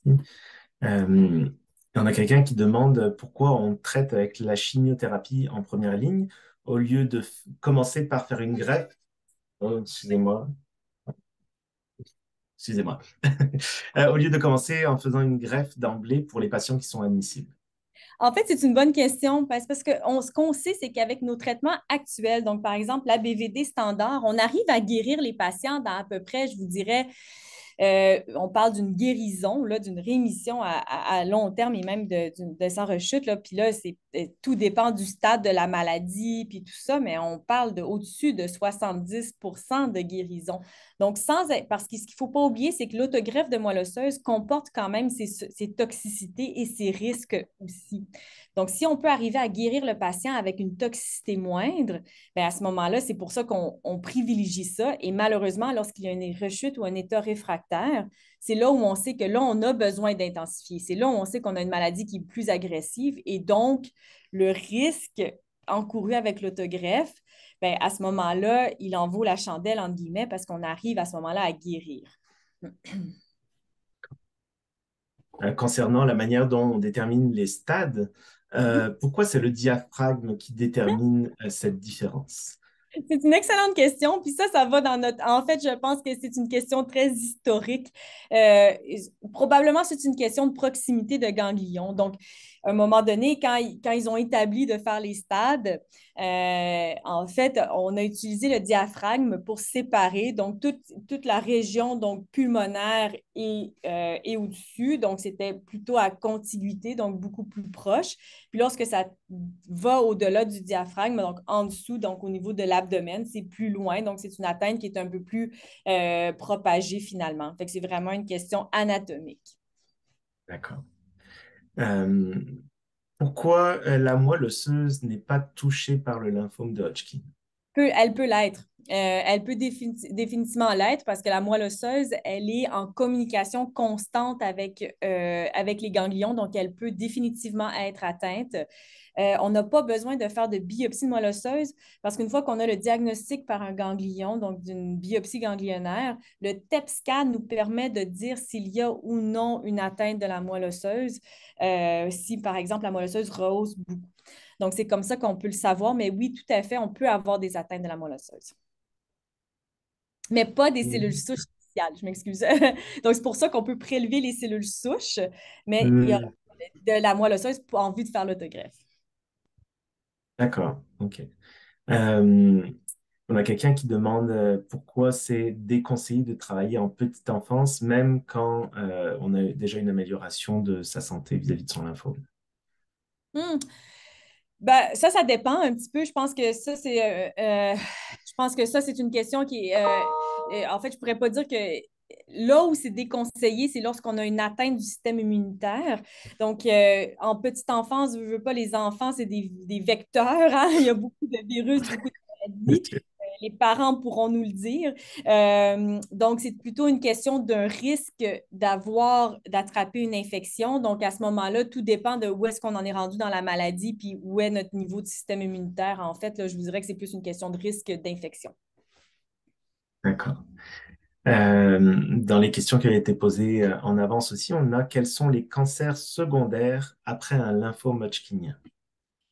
Hmm. Euh, y on a quelqu'un qui demande pourquoi on traite avec la chimiothérapie en première ligne au lieu de commencer par faire une greffe Oh, excusez-moi. Excusez-moi. Euh, au lieu de commencer en faisant une greffe d'emblée pour les patients qui sont admissibles. En fait, c'est une bonne question parce, que ce qu'on sait, c'est qu'avec nos traitements actuels, donc par exemple la BVD standard, on arrive à guérir les patients dans à peu près, je vous dirais, euh, on parle d'une guérison, d'une rémission à, long terme et même de, sans rechute. Puis là, euh, tout dépend du stade de la maladie, puis tout ça, mais on parle de au-dessus de 70 de guérison. Donc, sans parce que ce qu'il ne faut pas oublier, c'est que l'autogreffe de moelle osseuse comporte quand même ses toxicités et ses risques aussi. Donc, si on peut arriver à guérir le patient avec une toxicité moindre, ben, à ce moment-là, c'est pour ça qu'on privilégie ça. Et malheureusement, lorsqu'il y a une rechute ou un état réfractaire, c'est là où on sait que là, on a besoin d'intensifier. C'est là où on sait qu'on a une maladie qui est plus agressive et donc le risque encouru avec l'autogreffe, ben, à ce moment-là, il en vaut la chandelle, entre guillemets, parce qu'on arrive à ce moment-là à guérir. Euh, concernant la manière dont on détermine les stades, euh, mhm. pourquoi c'est le diaphragme qui détermine euh, cette différence? C'est une excellente question. Puis ça, ça va dans notre. En fait, je pense que c'est une question très historique. Euh, probablement, c'est une question de proximité de ganglions. Donc, à un moment donné, quand, ils ont établi de faire les stades, euh, en fait, on a utilisé le diaphragme pour séparer donc toute, la région donc, pulmonaire euh, et, au-dessus. Donc, c'était plutôt à contiguïté, donc beaucoup plus proche. Puis lorsque ça va au-delà du diaphragme, donc en dessous, donc au niveau de l'abdomen, c'est plus loin. Donc, c'est une atteinte qui est un peu plus euh, propagée finalement. Fait que c'est vraiment une question anatomique. D'accord. Euh, pourquoi euh, la moelle osseuse n'est pas touchée par le lymphome de Hodgkin? elle peut l'être. Euh, elle peut définitivement l'être parce que la moelle osseuse, elle est en communication constante avec, avec les ganglions, donc elle peut définitivement être atteinte. Euh, on n'a pas besoin de faire de biopsie de moelle osseuse parce qu'une fois qu'on a le diagnostic par un ganglion, donc d'une biopsie ganglionnaire, le TEP scan nous permet de dire s'il y a ou non une atteinte de la moelle osseuse, euh, si par exemple la moelle osseuse beaucoup. Donc c'est comme ça qu'on peut le savoir, mais oui, tout à fait, on peut avoir des atteintes de la moelle osseuse. Mais pas des cellules mm. souches spéciales, je m'excuse. donc c'est pour ça qu'on peut prélever les cellules souches, mais il y a mm. de la moelle osseuse en vue de faire l'autogreffe. D'accord, ok. on a quelqu'un qui demande euh, pourquoi c'est déconseillé de travailler en petite enfance, même quand euh, on a déjà une amélioration de sa santé vis-à-vis de son lymphome. Hum, ben, ça, ça dépend un petit peu. Je pense que ça, c'est euh, je pense que ça, c'est une question qui est en fait, je pourrais pas dire que là où c'est déconseillé, c'est lorsqu'on a une atteinte du système immunitaire. Donc, euh, en petite enfance, je veux pas, les enfants, c'est des, vecteurs. Hein. Il y a beaucoup de virus, beaucoup de maladies. Les parents pourront nous le dire. Euh, donc, c'est plutôt une question d'un risque d'avoir, d'attraper une infection. Donc, à ce moment-là, tout dépend de où est-ce qu'on en est rendu dans la maladie, puis où est notre niveau de système immunitaire. En fait, je vous dirais que c'est plus une question de risque d'infection. D'accord. Euh, dans les questions qui avaient été posées euh, en avance aussi, on a quels sont les cancers secondaires après un lymphome hodgkinien?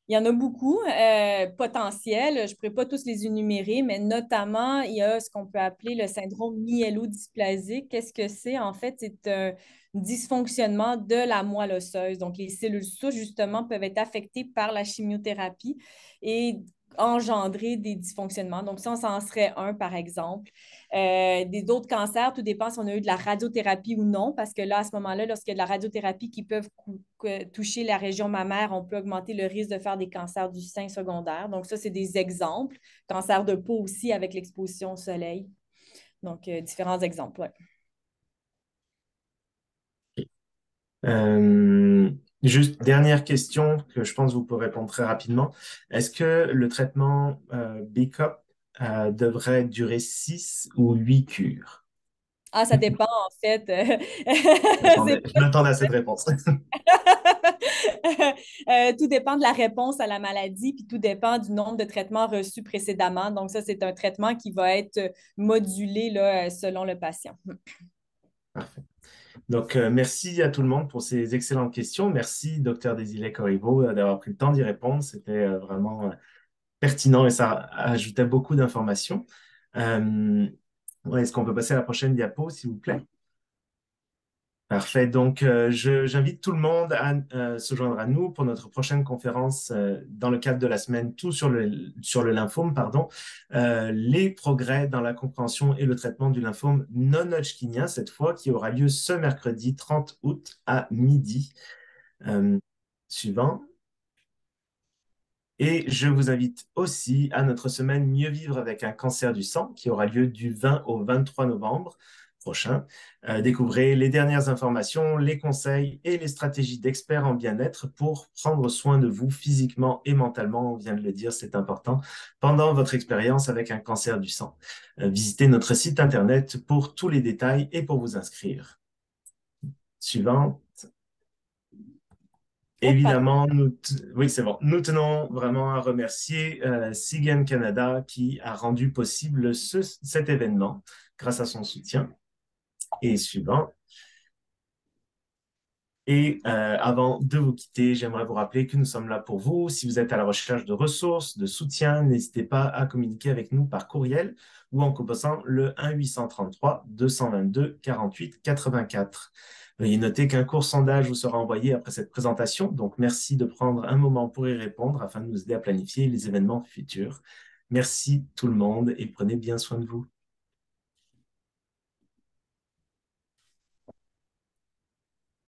Il y en a beaucoup euh, potentiels. Je ne pourrais pas tous les énumérer, mais notamment, il y a ce qu'on peut appeler le syndrome myélodysplasique. Qu'est-ce que c'est? En fait, c'est un dysfonctionnement de la moelle osseuse. Donc, les cellules souches, justement, peuvent être affectées par la chimiothérapie. Et engendrer des dysfonctionnements. Donc, ça, on s'en serait un, par exemple. Euh, des d'autres cancers, tout dépend si on a eu de la radiothérapie ou non, parce que là, à ce moment-là, lorsqu'il y a de la radiothérapie qui peut toucher la région mammaire, on peut augmenter le risque de faire des cancers du sein secondaire. Donc, ça, c'est des exemples. Cancer de peau aussi avec l'exposition au soleil. Donc, euh, différents exemples. Euh, Juste dernière question que je pense que vous pouvez répondre très rapidement. Est-ce que le traitement euh, b euh, devrait durer six ou huit cures? Ah, ça dépend en fait. je m'attendais à cette réponse. Euh, tout dépend de la réponse à la maladie, puis tout dépend du nombre de traitements reçus précédemment. Donc, ça, c'est un traitement qui va être modulé là, selon le patient. Parfait. Donc, euh, merci à tout le monde pour ces excellentes questions. Merci, docteur désilet Corriveau, d'avoir pris le temps d'y répondre. C'était euh, vraiment euh, pertinent et ça ajoutait beaucoup d'informations. Est-ce qu'on peut passer à la prochaine diapo, s'il vous plaît? Parfait. Donc, euh, j'invite tout le monde à euh, se joindre à nous pour notre prochaine conférence euh, dans le cadre de la semaine Tout sur le, sur le lymphome, pardon, les progrès dans la compréhension et le traitement du lymphome non-Hodgkinien, cette fois, qui aura lieu ce mercredi 30 août à midi. suivant. Et je vous invite aussi à notre semaine Mieux vivre avec un cancer du sang, qui aura lieu du 20 au 23 novembre prochain. Euh, découvrez les dernières informations, les conseils et les stratégies d'experts en bien-être pour prendre soin de vous physiquement et mentalement. On vient de le dire, c'est important pendant votre expérience avec un cancer du sang. Euh, visitez notre site internet pour tous les détails et pour vous inscrire. Suivante. Oh, Évidemment, nous, oui, c'est bon. Nous tenons vraiment à remercier euh, SIGEN Canada qui a rendu possible cet événement grâce à son soutien et suivant. Et euh, avant de vous quitter, j'aimerais vous rappeler que nous sommes là pour vous. Si vous êtes à la recherche de ressources, de soutien, n'hésitez pas à communiquer avec nous par courriel ou en composant le 1-833 222 48 84. Veuillez noter qu'un court sondage vous sera envoyé après cette présentation, donc merci de prendre un moment pour y répondre afin de nous aider à planifier les événements futurs. Merci tout le monde et prenez bien soin de vous.